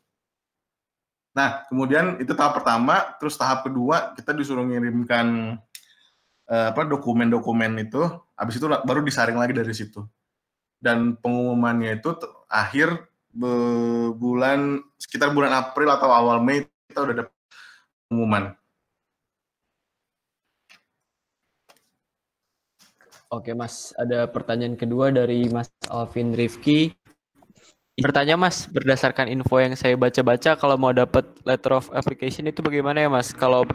Speaker 4: Nah, kemudian itu tahap pertama, terus tahap kedua kita disuruh ngirimkan eh, apa dokumen-dokumen itu, habis itu baru disaring lagi dari situ. Dan pengumumannya itu akhir bulan sekitar bulan April atau awal Mei kita udah ada pengumuman.
Speaker 1: Oke Mas, ada pertanyaan kedua dari Mas Alvin Rifki bertanya mas berdasarkan info yang saya baca-baca kalau mau dapat letter of application itu bagaimana ya mas kalau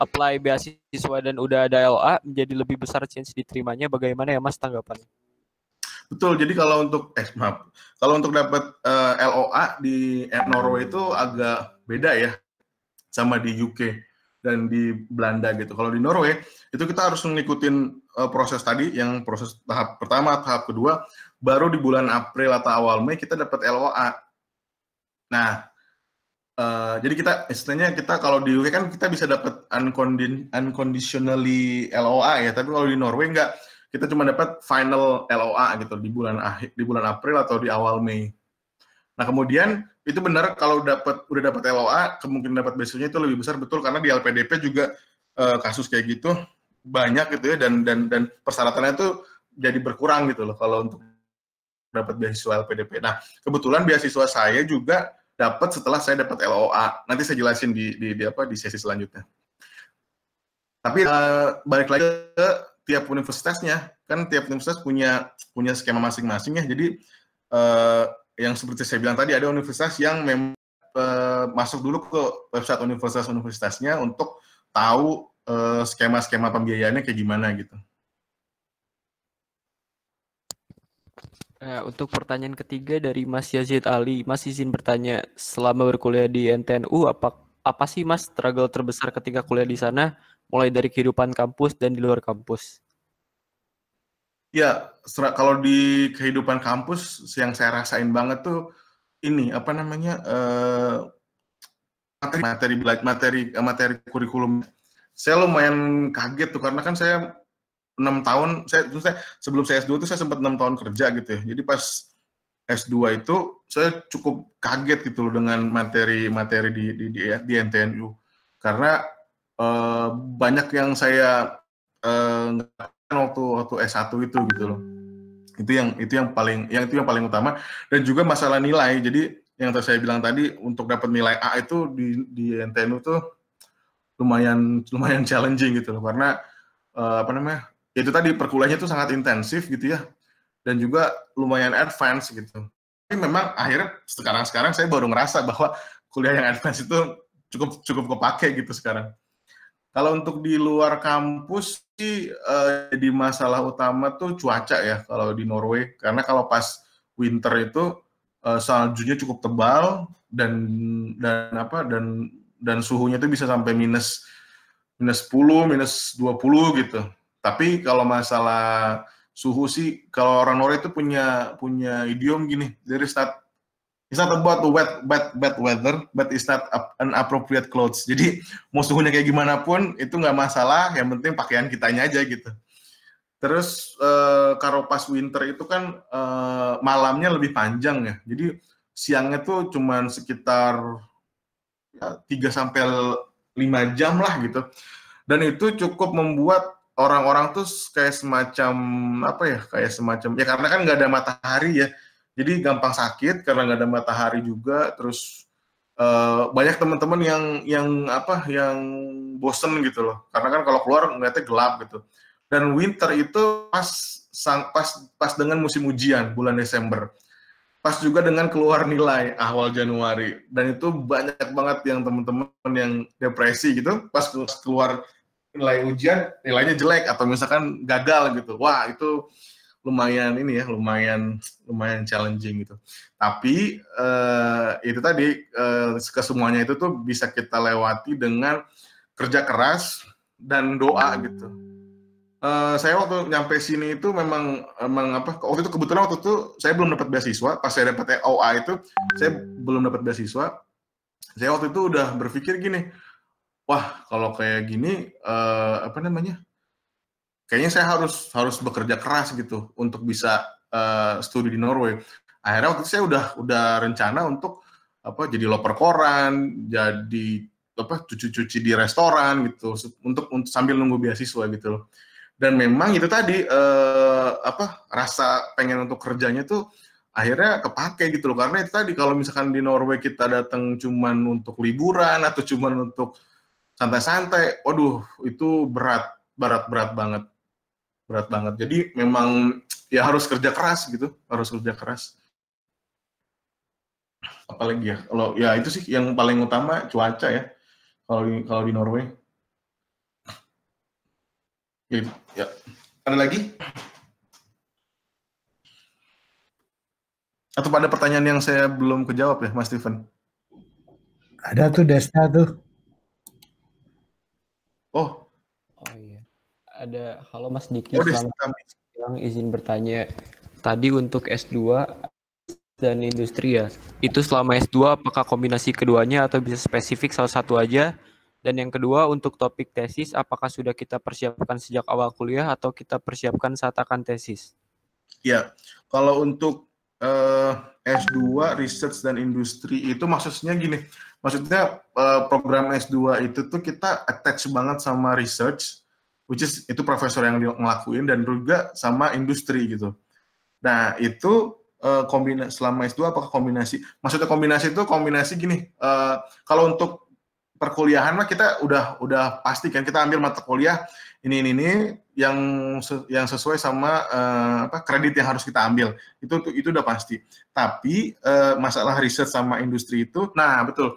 Speaker 1: apply beasiswa dan udah ada LA menjadi lebih besar chance diterimanya bagaimana ya mas tanggapan
Speaker 4: betul jadi kalau untuk eh maaf kalau untuk dapat uh, eh, LOA di Norway itu agak beda ya sama di UK dan di Belanda gitu kalau di Norway itu kita harus ngikutin uh, proses tadi yang proses tahap pertama tahap kedua baru di bulan April atau awal Mei kita dapat LOA. Nah, uh, jadi kita istilahnya kita kalau di UK kan kita bisa dapat unconditionally LOA ya, tapi kalau di Norway enggak, kita cuma dapat final LOA gitu di bulan akhir di bulan April atau di awal Mei. Nah, kemudian itu benar kalau dapat udah dapat LOA, kemungkinan dapat besoknya itu lebih besar betul karena di LPDP juga uh, kasus kayak gitu banyak gitu ya dan dan dan persyaratannya itu jadi berkurang gitu loh kalau untuk dapat beasiswa LPDP. Nah, kebetulan beasiswa saya juga dapat setelah saya dapat LOA. Nanti saya jelasin di, di, di apa di sesi selanjutnya. Tapi uh, balik lagi ke tiap universitasnya, kan tiap universitas punya punya skema masing-masing ya. Jadi uh, yang seperti saya bilang tadi ada universitas yang memang uh, eh, masuk dulu ke website universitas-universitasnya untuk tahu skema-skema uh, pembiayaannya kayak gimana gitu.
Speaker 1: Eh, untuk pertanyaan ketiga dari Mas Yazid Ali, Mas izin bertanya, selama berkuliah di NTNU, apa apa sih Mas struggle terbesar ketika kuliah di sana, mulai dari kehidupan kampus dan di luar kampus?
Speaker 4: Ya, kalau di kehidupan kampus yang saya rasain banget tuh ini apa namanya uh, materi materi materi eh, materi kurikulum. Saya lumayan kaget tuh karena kan saya enam tahun saya, saya sebelum saya S2 itu saya sempat enam tahun kerja gitu ya. Jadi pas S2 itu saya cukup kaget gitu loh dengan materi-materi di di di, di NTNU karena eh, banyak yang saya eh, waktu waktu S1 itu gitu loh. Itu yang itu yang paling yang itu yang paling utama dan juga masalah nilai. Jadi yang tadi saya bilang tadi untuk dapat nilai A itu di di NTNU tuh lumayan lumayan challenging gitu loh karena uh, apa namanya ya itu tadi perkuliahnya itu sangat intensif gitu ya dan juga lumayan advance gitu tapi memang akhirnya sekarang sekarang saya baru ngerasa bahwa kuliah yang advance itu cukup cukup kepake gitu sekarang kalau untuk di luar kampus sih eh, jadi masalah utama tuh cuaca ya kalau di Norway karena kalau pas winter itu eh, saljunya cukup tebal dan dan apa dan dan suhunya tuh bisa sampai minus minus 10, minus 20 gitu. Tapi kalau masalah suhu sih, kalau orang Norway itu punya punya idiom gini, there is not It's not about the wet, bad, bad weather, but it's not an appropriate clothes. Jadi mau suhunya kayak gimana pun itu nggak masalah, yang penting pakaian kitanya aja gitu. Terus eh, kalau pas winter itu kan eh, malamnya lebih panjang ya. Jadi siangnya tuh cuman sekitar ya, 3 sampai 5 jam lah gitu. Dan itu cukup membuat orang-orang tuh kayak semacam apa ya kayak semacam ya karena kan nggak ada matahari ya jadi gampang sakit karena nggak ada matahari juga terus uh, banyak teman-teman yang yang apa yang bosen gitu loh karena kan kalau keluar ngeliatnya gelap gitu dan winter itu pas sang pas pas dengan musim ujian bulan Desember pas juga dengan keluar nilai awal Januari dan itu banyak banget yang teman-teman yang depresi gitu pas keluar nilai ujian nilainya jelek atau misalkan gagal gitu wah itu lumayan ini ya lumayan lumayan challenging gitu tapi uh, itu tadi uh, kesemuanya itu tuh bisa kita lewati dengan kerja keras dan doa gitu Uh, saya waktu nyampe sini itu memang emang apa waktu itu kebetulan waktu itu saya belum dapat beasiswa pas saya dapat OA itu saya belum dapat beasiswa saya waktu itu udah berpikir gini wah kalau kayak gini uh, apa namanya kayaknya saya harus harus bekerja keras gitu untuk bisa uh, studi di Norway akhirnya waktu itu saya udah udah rencana untuk apa jadi loper koran jadi apa cuci-cuci di restoran gitu untuk, untuk sambil nunggu beasiswa gitu loh dan memang itu tadi eh, apa rasa pengen untuk kerjanya tuh akhirnya kepake gitu loh karena itu tadi kalau misalkan di Norway kita datang cuman untuk liburan atau cuman untuk santai-santai waduh itu berat berat berat banget berat banget jadi memang ya harus kerja keras gitu harus kerja keras apalagi ya kalau ya itu sih yang paling utama cuaca ya kalau di, kalau di Norway gitu ya ada lagi atau pada pertanyaan yang saya belum kejawab ya Mas Steven
Speaker 5: ada tuh Desta tuh
Speaker 4: Oh. Oh iya. Ada halo Mas Diki oh,
Speaker 1: bilang izin bertanya. Tadi untuk S2 dan industri ya. Itu selama S2 apakah kombinasi keduanya atau bisa spesifik salah satu aja? Dan yang kedua untuk topik tesis apakah sudah kita persiapkan sejak awal kuliah atau kita persiapkan saat akan tesis?
Speaker 4: Ya, kalau untuk uh, eh, S2 research dan industri itu maksudnya gini, maksudnya eh, program S2 itu tuh kita attach banget sama research which is itu profesor yang ngelakuin dan juga sama industri gitu. Nah, itu eh, kombinasi selama S2 apakah kombinasi? Maksudnya kombinasi itu kombinasi gini, eh, kalau untuk perkuliahan mah kita udah udah pasti kan kita ambil mata kuliah ini ini ini yang yang sesuai sama uh, apa kredit yang harus kita ambil itu itu, itu udah pasti tapi uh, masalah riset sama industri itu nah betul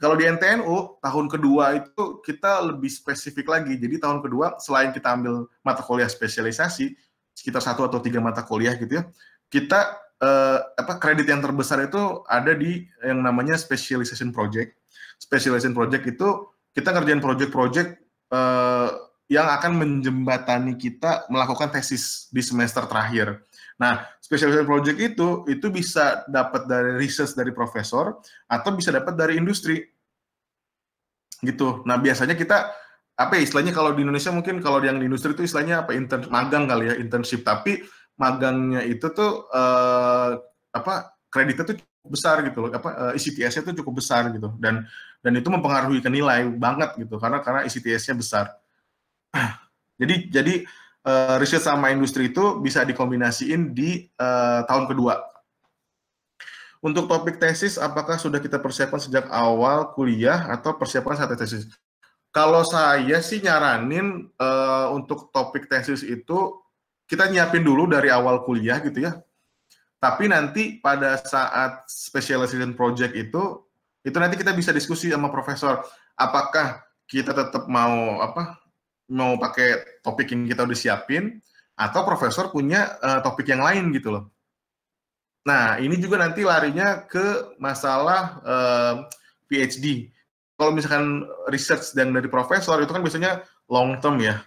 Speaker 4: kalau di NTNU tahun kedua itu kita lebih spesifik lagi. Jadi tahun kedua selain kita ambil mata kuliah spesialisasi sekitar satu atau tiga mata kuliah gitu ya, kita uh, apa kredit yang terbesar itu ada di yang namanya specialization project. Specialization project itu kita ngerjain project-project yang akan menjembatani kita melakukan tesis di semester terakhir. Nah, specialization project itu itu bisa dapat dari research dari profesor atau bisa dapat dari industri. Gitu. Nah, biasanya kita apa ya, istilahnya kalau di Indonesia mungkin kalau yang di industri itu istilahnya apa intern magang kali ya, internship. Tapi magangnya itu tuh eh, apa kreditnya tuh cukup besar gitu loh apa ICTS-nya eh, e tuh cukup besar gitu dan dan itu mempengaruhi ke nilai banget gitu karena karena ICTS-nya e besar jadi jadi uh, riset sama industri itu bisa dikombinasiin di uh, tahun kedua. Untuk topik tesis, apakah sudah kita persiapkan sejak awal kuliah atau persiapkan saat tesis? Kalau saya sih nyaranin uh, untuk topik tesis itu kita nyiapin dulu dari awal kuliah gitu ya. Tapi nanti pada saat specialization project itu, itu nanti kita bisa diskusi sama profesor apakah kita tetap mau apa mau pakai topik yang kita udah siapin atau profesor punya uh, topik yang lain gitu loh. Nah, ini juga nanti larinya ke masalah uh, eh, PhD. Kalau misalkan research dan dari profesor itu kan biasanya long term ya.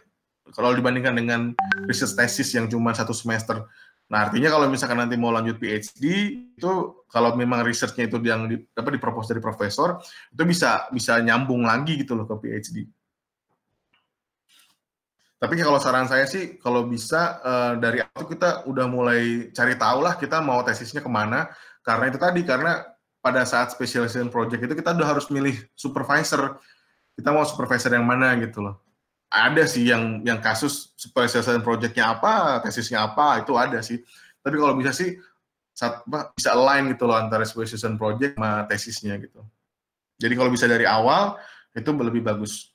Speaker 4: Kalau dibandingkan dengan research thesis yang cuma satu semester. Nah, artinya kalau misalkan nanti mau lanjut PhD itu kalau memang researchnya itu yang di, apa dipropos dari profesor itu bisa bisa nyambung lagi gitu loh ke PhD. Tapi kalau saran saya sih, kalau bisa uh, dari itu kita udah mulai cari tahu lah kita mau tesisnya kemana. Karena itu tadi, karena pada saat specialization project itu kita udah harus milih supervisor. Kita mau supervisor yang mana gitu loh. Ada sih yang yang kasus specialization projectnya apa, tesisnya apa, itu ada sih. Tapi kalau bisa sih saat, bisa align gitu loh antara specialization project sama tesisnya gitu. Jadi kalau bisa dari awal itu lebih bagus.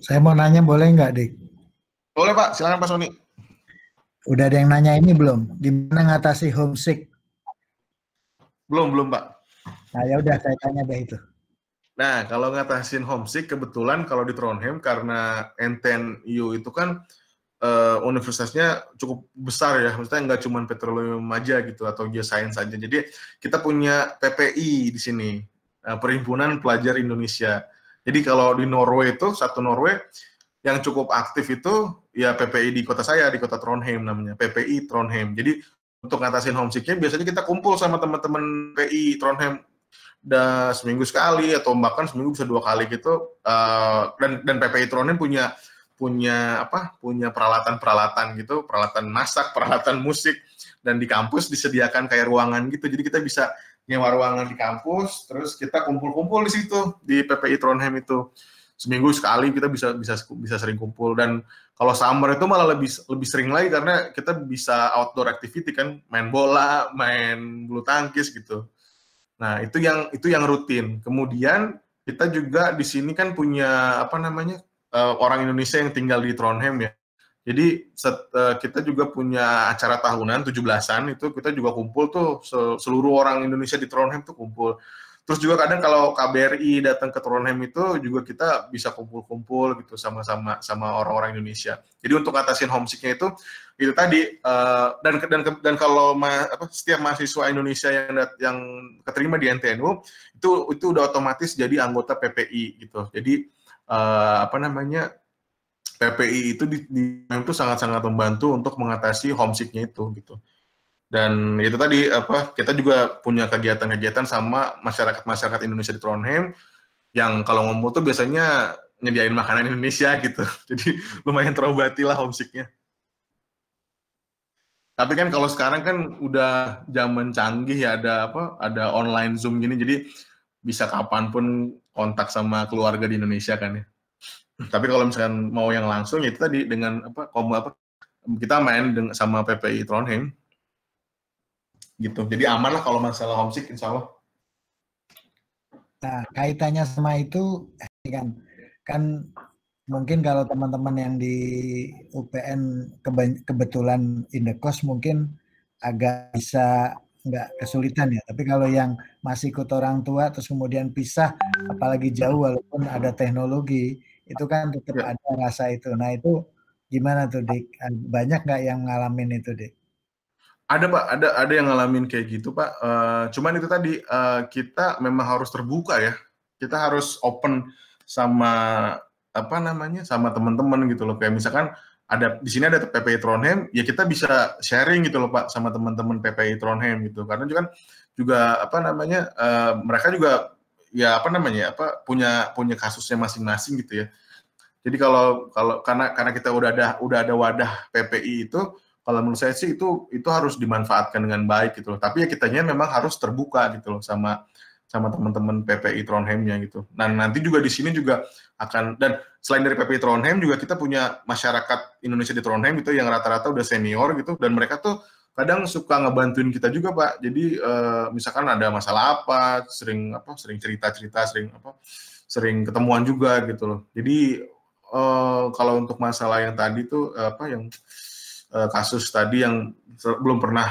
Speaker 5: Saya mau nanya boleh nggak, Dik?
Speaker 4: Boleh Pak, silakan Pak Soni.
Speaker 5: Udah ada yang nanya ini belum? Gimana ngatasi homesick? Belum, belum Pak. Nah ya udah saya tanya deh itu.
Speaker 4: Nah kalau ngatasin homesick kebetulan kalau di Trondheim karena NTNU itu kan uh, universitasnya cukup besar ya, maksudnya nggak cuma petroleum aja gitu atau geoscience aja. Jadi kita punya PPI di sini Eh, Perhimpunan Pelajar Indonesia. Jadi kalau di Norway itu satu Norway yang cukup aktif itu ya PPI di kota saya di kota Trondheim namanya PPI Trondheim. Jadi untuk ngatasin homesicknya biasanya kita kumpul sama teman-teman PPI Trondheim da, seminggu sekali atau bahkan seminggu bisa dua kali gitu uh, dan dan PPI Trondheim punya punya apa punya peralatan-peralatan gitu peralatan masak peralatan musik dan di kampus disediakan kayak ruangan gitu jadi kita bisa nyewa ruangan di kampus, terus kita kumpul-kumpul di situ di PPI Trondheim itu seminggu sekali kita bisa bisa bisa sering kumpul dan kalau summer itu malah lebih lebih sering lagi karena kita bisa outdoor activity kan main bola main bulu tangkis gitu nah itu yang itu yang rutin kemudian kita juga di sini kan punya apa namanya eh, orang Indonesia yang tinggal di Trondheim ya jadi set, uh, kita juga punya acara tahunan 17-an itu kita juga kumpul tuh seluruh orang Indonesia di Trondheim tuh kumpul. Terus juga kadang kalau KBRI datang ke Trondheim itu juga kita bisa kumpul-kumpul gitu sama-sama sama orang-orang Indonesia. Jadi untuk ngatasin homesicknya itu itu tadi uh, dan dan dan kalau ma, apa, setiap mahasiswa Indonesia yang yang keterima di NTNU itu itu udah otomatis jadi anggota PPI gitu. Jadi uh, apa namanya PPI itu di, di itu sangat-sangat membantu untuk mengatasi homesicknya itu gitu. Dan itu tadi apa kita juga punya kegiatan-kegiatan sama masyarakat-masyarakat Indonesia di Trondheim yang kalau ngumpul tuh biasanya nyediain makanan Indonesia gitu. Jadi lumayan terobati lah homesicknya. Tapi kan kalau sekarang kan udah zaman canggih ya ada apa ada online Zoom gini jadi bisa kapanpun kontak sama keluarga di Indonesia kan ya. Tapi kalau misalkan mau yang langsung ya itu tadi dengan apa combo apa kita main dengan, sama PPI Trondheim gitu. Jadi aman lah kalau masalah homesick insya Allah.
Speaker 5: Nah kaitannya sama itu eh, kan kan mungkin kalau teman-teman yang di UPN kebetulan indekos mungkin agak bisa nggak kesulitan ya. Tapi kalau yang masih ikut orang tua terus kemudian pisah, apalagi jauh walaupun ada teknologi, itu kan tetap ya. ada rasa itu. Nah itu gimana tuh Dik? Banyak nggak yang ngalamin itu Dik?
Speaker 4: Ada Pak, ada ada yang ngalamin kayak gitu Pak. Uh, cuman itu tadi uh, kita memang harus terbuka ya. Kita harus open sama apa namanya sama teman-teman gitu loh. Kayak misalkan ada di sini ada PPI Trondheim, ya kita bisa sharing gitu loh Pak sama teman-teman PPI Trondheim gitu. Karena juga juga apa namanya uh, mereka juga ya apa namanya apa punya punya kasusnya masing-masing gitu ya. Jadi kalau kalau karena karena kita udah ada udah ada wadah PPI itu kalau menurut saya sih itu itu harus dimanfaatkan dengan baik gitu loh. Tapi ya kitanya memang harus terbuka gitu loh sama sama teman-teman PPI Trondheimnya gitu. Nah nanti juga di sini juga akan dan selain dari PPI Trondheim juga kita punya masyarakat Indonesia di Trondheim gitu yang rata-rata udah senior gitu dan mereka tuh kadang suka ngebantuin kita juga pak jadi uh, misalkan ada masalah apa sering apa sering cerita cerita sering apa sering ketemuan juga gitu loh jadi uh, kalau untuk masalah yang tadi tuh eh, apa yang uh, kasus tadi yang belum pernah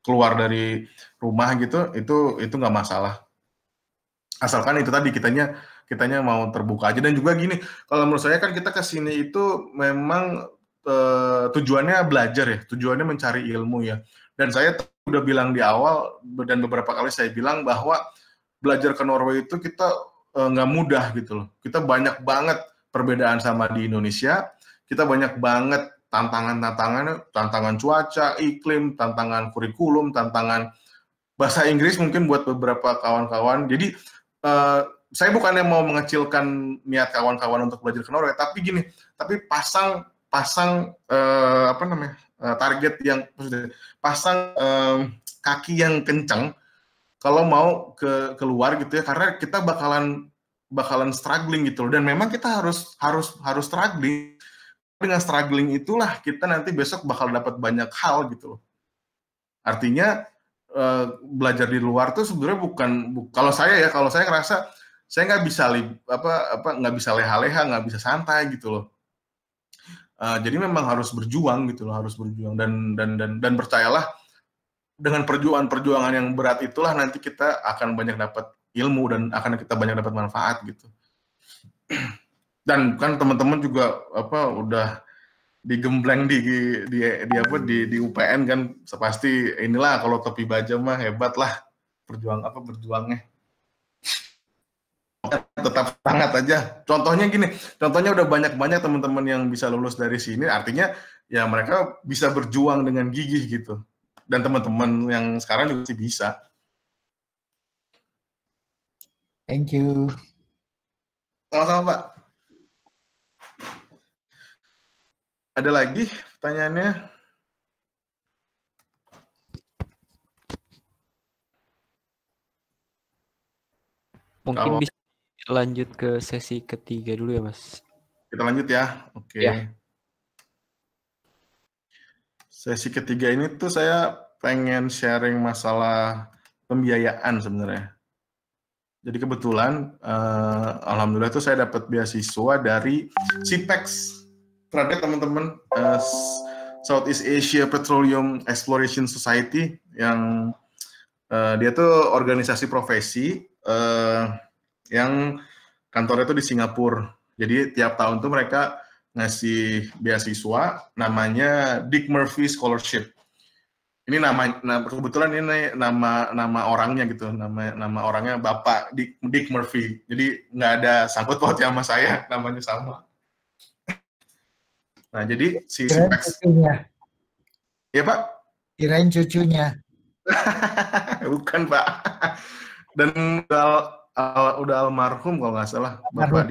Speaker 4: keluar dari rumah gitu itu itu nggak masalah asalkan itu tadi kitanya kitanya mau terbuka aja dan juga gini kalau menurut saya kan kita kesini itu memang Eh, tujuannya belajar ya, tujuannya mencari ilmu ya. Dan saya udah bilang di awal dan beberapa kali saya bilang bahwa belajar ke Norway itu kita eh, nggak uh, mudah gitu loh. Kita banyak banget perbedaan sama di Indonesia. Kita banyak banget tantangan-tantangan, tantangan cuaca, iklim, tantangan kurikulum, tantangan bahasa Inggris mungkin buat beberapa kawan-kawan. Jadi uh, saya bukannya mau mengecilkan niat kawan-kawan untuk belajar ke Norway, tapi gini, tapi pasang pasang eh, apa namanya eh, target yang pasang eh, kaki yang kencang kalau mau ke keluar gitu ya karena kita bakalan bakalan struggling gitu loh dan memang kita harus harus harus struggling dengan struggling itulah kita nanti besok bakal dapat banyak hal gitu loh artinya eh, belajar di luar tuh sebenarnya bukan bu, kalau saya ya kalau saya ngerasa saya nggak bisa apa apa nggak bisa leha-leha nggak bisa santai gitu loh Eh, jadi memang harus berjuang gitu loh, harus berjuang dan dan dan dan percayalah dengan perjuangan-perjuangan yang berat itulah nanti kita akan banyak dapat ilmu dan akan kita banyak dapat manfaat gitu. Dan kan teman-teman juga apa udah digembleng di di di, di apa di, di UPN kan pasti inilah kalau topi baja mah hebat lah perjuang apa berjuangnya tetap semangat aja. Contohnya gini, contohnya udah banyak-banyak teman-teman yang bisa lulus dari sini, artinya ya mereka bisa berjuang dengan gigih gitu. Dan teman-teman yang sekarang juga sih bisa. Thank you. Sama-sama, Pak. Ada lagi pertanyaannya?
Speaker 1: Mungkin Kamu. bisa lanjut ke sesi ketiga
Speaker 4: dulu ya, Mas. Kita lanjut ya. Oke. Okay. Ya. Sesi ketiga ini tuh saya pengen sharing masalah pembiayaan sebenarnya. Jadi kebetulan uh, alhamdulillah tuh saya dapat beasiswa dari CPEX. Terhadap teman-teman uh, Southeast Asia Petroleum Exploration Society yang uh, dia tuh organisasi profesi uh, yang kantornya itu di Singapura. Jadi tiap tahun tuh mereka ngasih beasiswa namanya Dick Murphy Scholarship. Ini nama, nah, kebetulan ini nama nama orangnya gitu, nama nama orangnya Bapak Dick, Dick Murphy. Jadi nggak ada sangkut pautnya sama saya, namanya sama. Nah jadi si, si ya Iya Pak?
Speaker 5: Kirain cucunya.
Speaker 4: Bukan Pak. Dan al udah almarhum kalau nggak salah bapak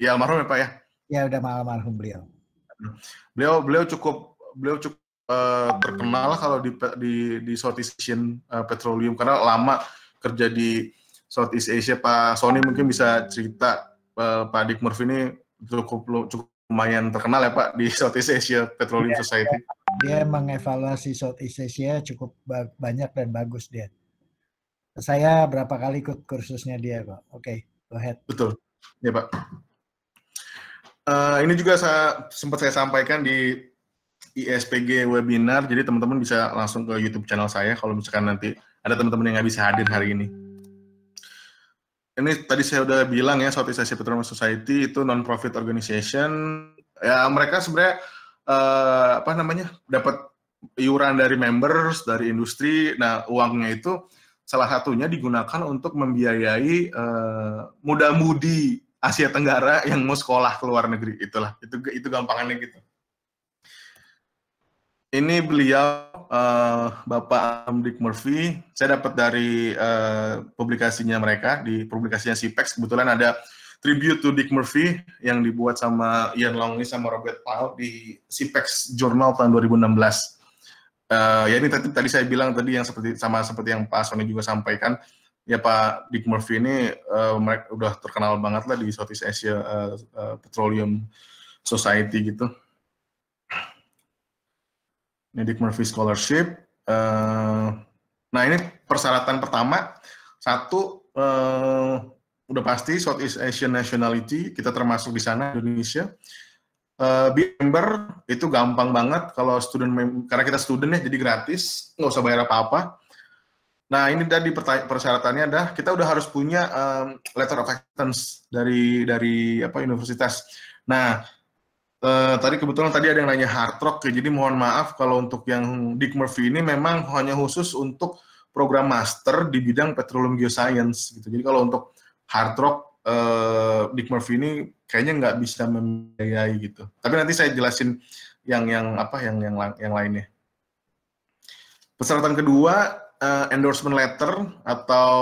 Speaker 4: Ya almarhum ya Pak ya.
Speaker 5: Ya udah almarhum beliau.
Speaker 4: Beliau beliau cukup beliau cukup uh, terkenal kalau di di di Southeast Asian uh, Petroleum karena lama kerja di Southeast Asia. Pak Sony mungkin bisa cerita uh, Pak Dick Murphy ini cukup cukup lumayan terkenal ya Pak di Southeast Asia Petroleum ya, Society. Dia
Speaker 5: mengevaluasi Southeast Asia cukup banyak dan bagus dia saya berapa kali ikut kursusnya dia pak oke okay, go ahead
Speaker 4: betul ya pak uh, ini juga saya sempat saya sampaikan di ISPG webinar jadi teman-teman bisa langsung ke YouTube channel saya kalau misalkan nanti ada teman-teman yang nggak bisa hadir hari ini ini tadi saya udah bilang ya Southeast Asia Petroleum Society itu non profit organization ya mereka sebenarnya uh, apa namanya dapat iuran dari members dari industri nah uangnya itu salah satunya digunakan untuk membiayai uh, muda-mudi Asia Tenggara yang mau sekolah ke luar negeri itulah itu itu gampangannya gitu ini beliau uh, Bapak Amdik Murphy saya dapat dari uh, publikasinya mereka di publikasinya Sipex kebetulan ada tribute to Dick Murphy yang dibuat sama Ian Longley sama Robert Powell di Sipex Journal tahun 2016 uh, ya ini tadi, tadi saya bilang tadi yang seperti sama seperti yang Pak Sony juga sampaikan ya Pak Dick Murphy ini uh, eh, mereka udah terkenal banget lah di Southeast Asia uh, uh, Petroleum Society gitu. Ini Dick Murphy Scholarship. Uh, nah ini persyaratan pertama satu uh, udah pasti Southeast Asian Nationality kita termasuk di sana Indonesia uh, member itu gampang banget kalau student member, karena kita student ya jadi gratis nggak usah bayar apa-apa nah ini tadi persyaratannya adalah kita udah harus punya um, letter of acceptance dari dari apa universitas nah Uh, tadi kebetulan tadi ada yang nanya hard rock ya, jadi mohon maaf kalau untuk yang Dick Murphy ini memang hanya khusus untuk program master di bidang petroleum geoscience gitu. Jadi kalau untuk hard rock Eh, Dick Murphy ini kayaknya nggak bisa membiayai gitu. Tapi nanti saya jelasin yang yang apa yang yang yang lainnya. Persyaratan kedua uh, endorsement letter atau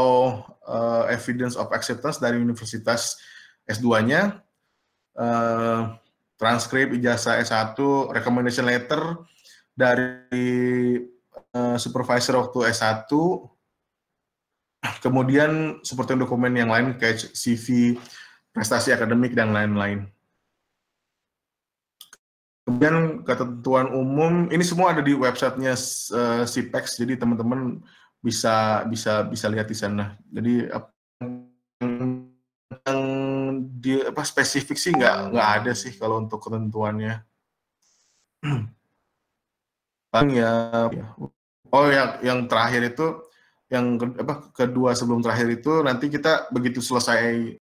Speaker 4: uh, evidence of acceptance dari universitas S2-nya, uh, transkrip ijazah S1, recommendation letter dari uh, supervisor waktu S1, Kemudian seperti dokumen yang lain kayak CV, prestasi akademik dan lain-lain. Kemudian ketentuan umum ini semua ada di websitenya eh, CPEX, jadi teman-teman bisa bisa bisa lihat di sana. Jadi yang di apa spesifik sih nggak nggak ada sih kalau untuk ketentuannya. Bang ya, oh ya yang terakhir itu yang apa kedua sebelum terakhir itu nanti kita begitu selesai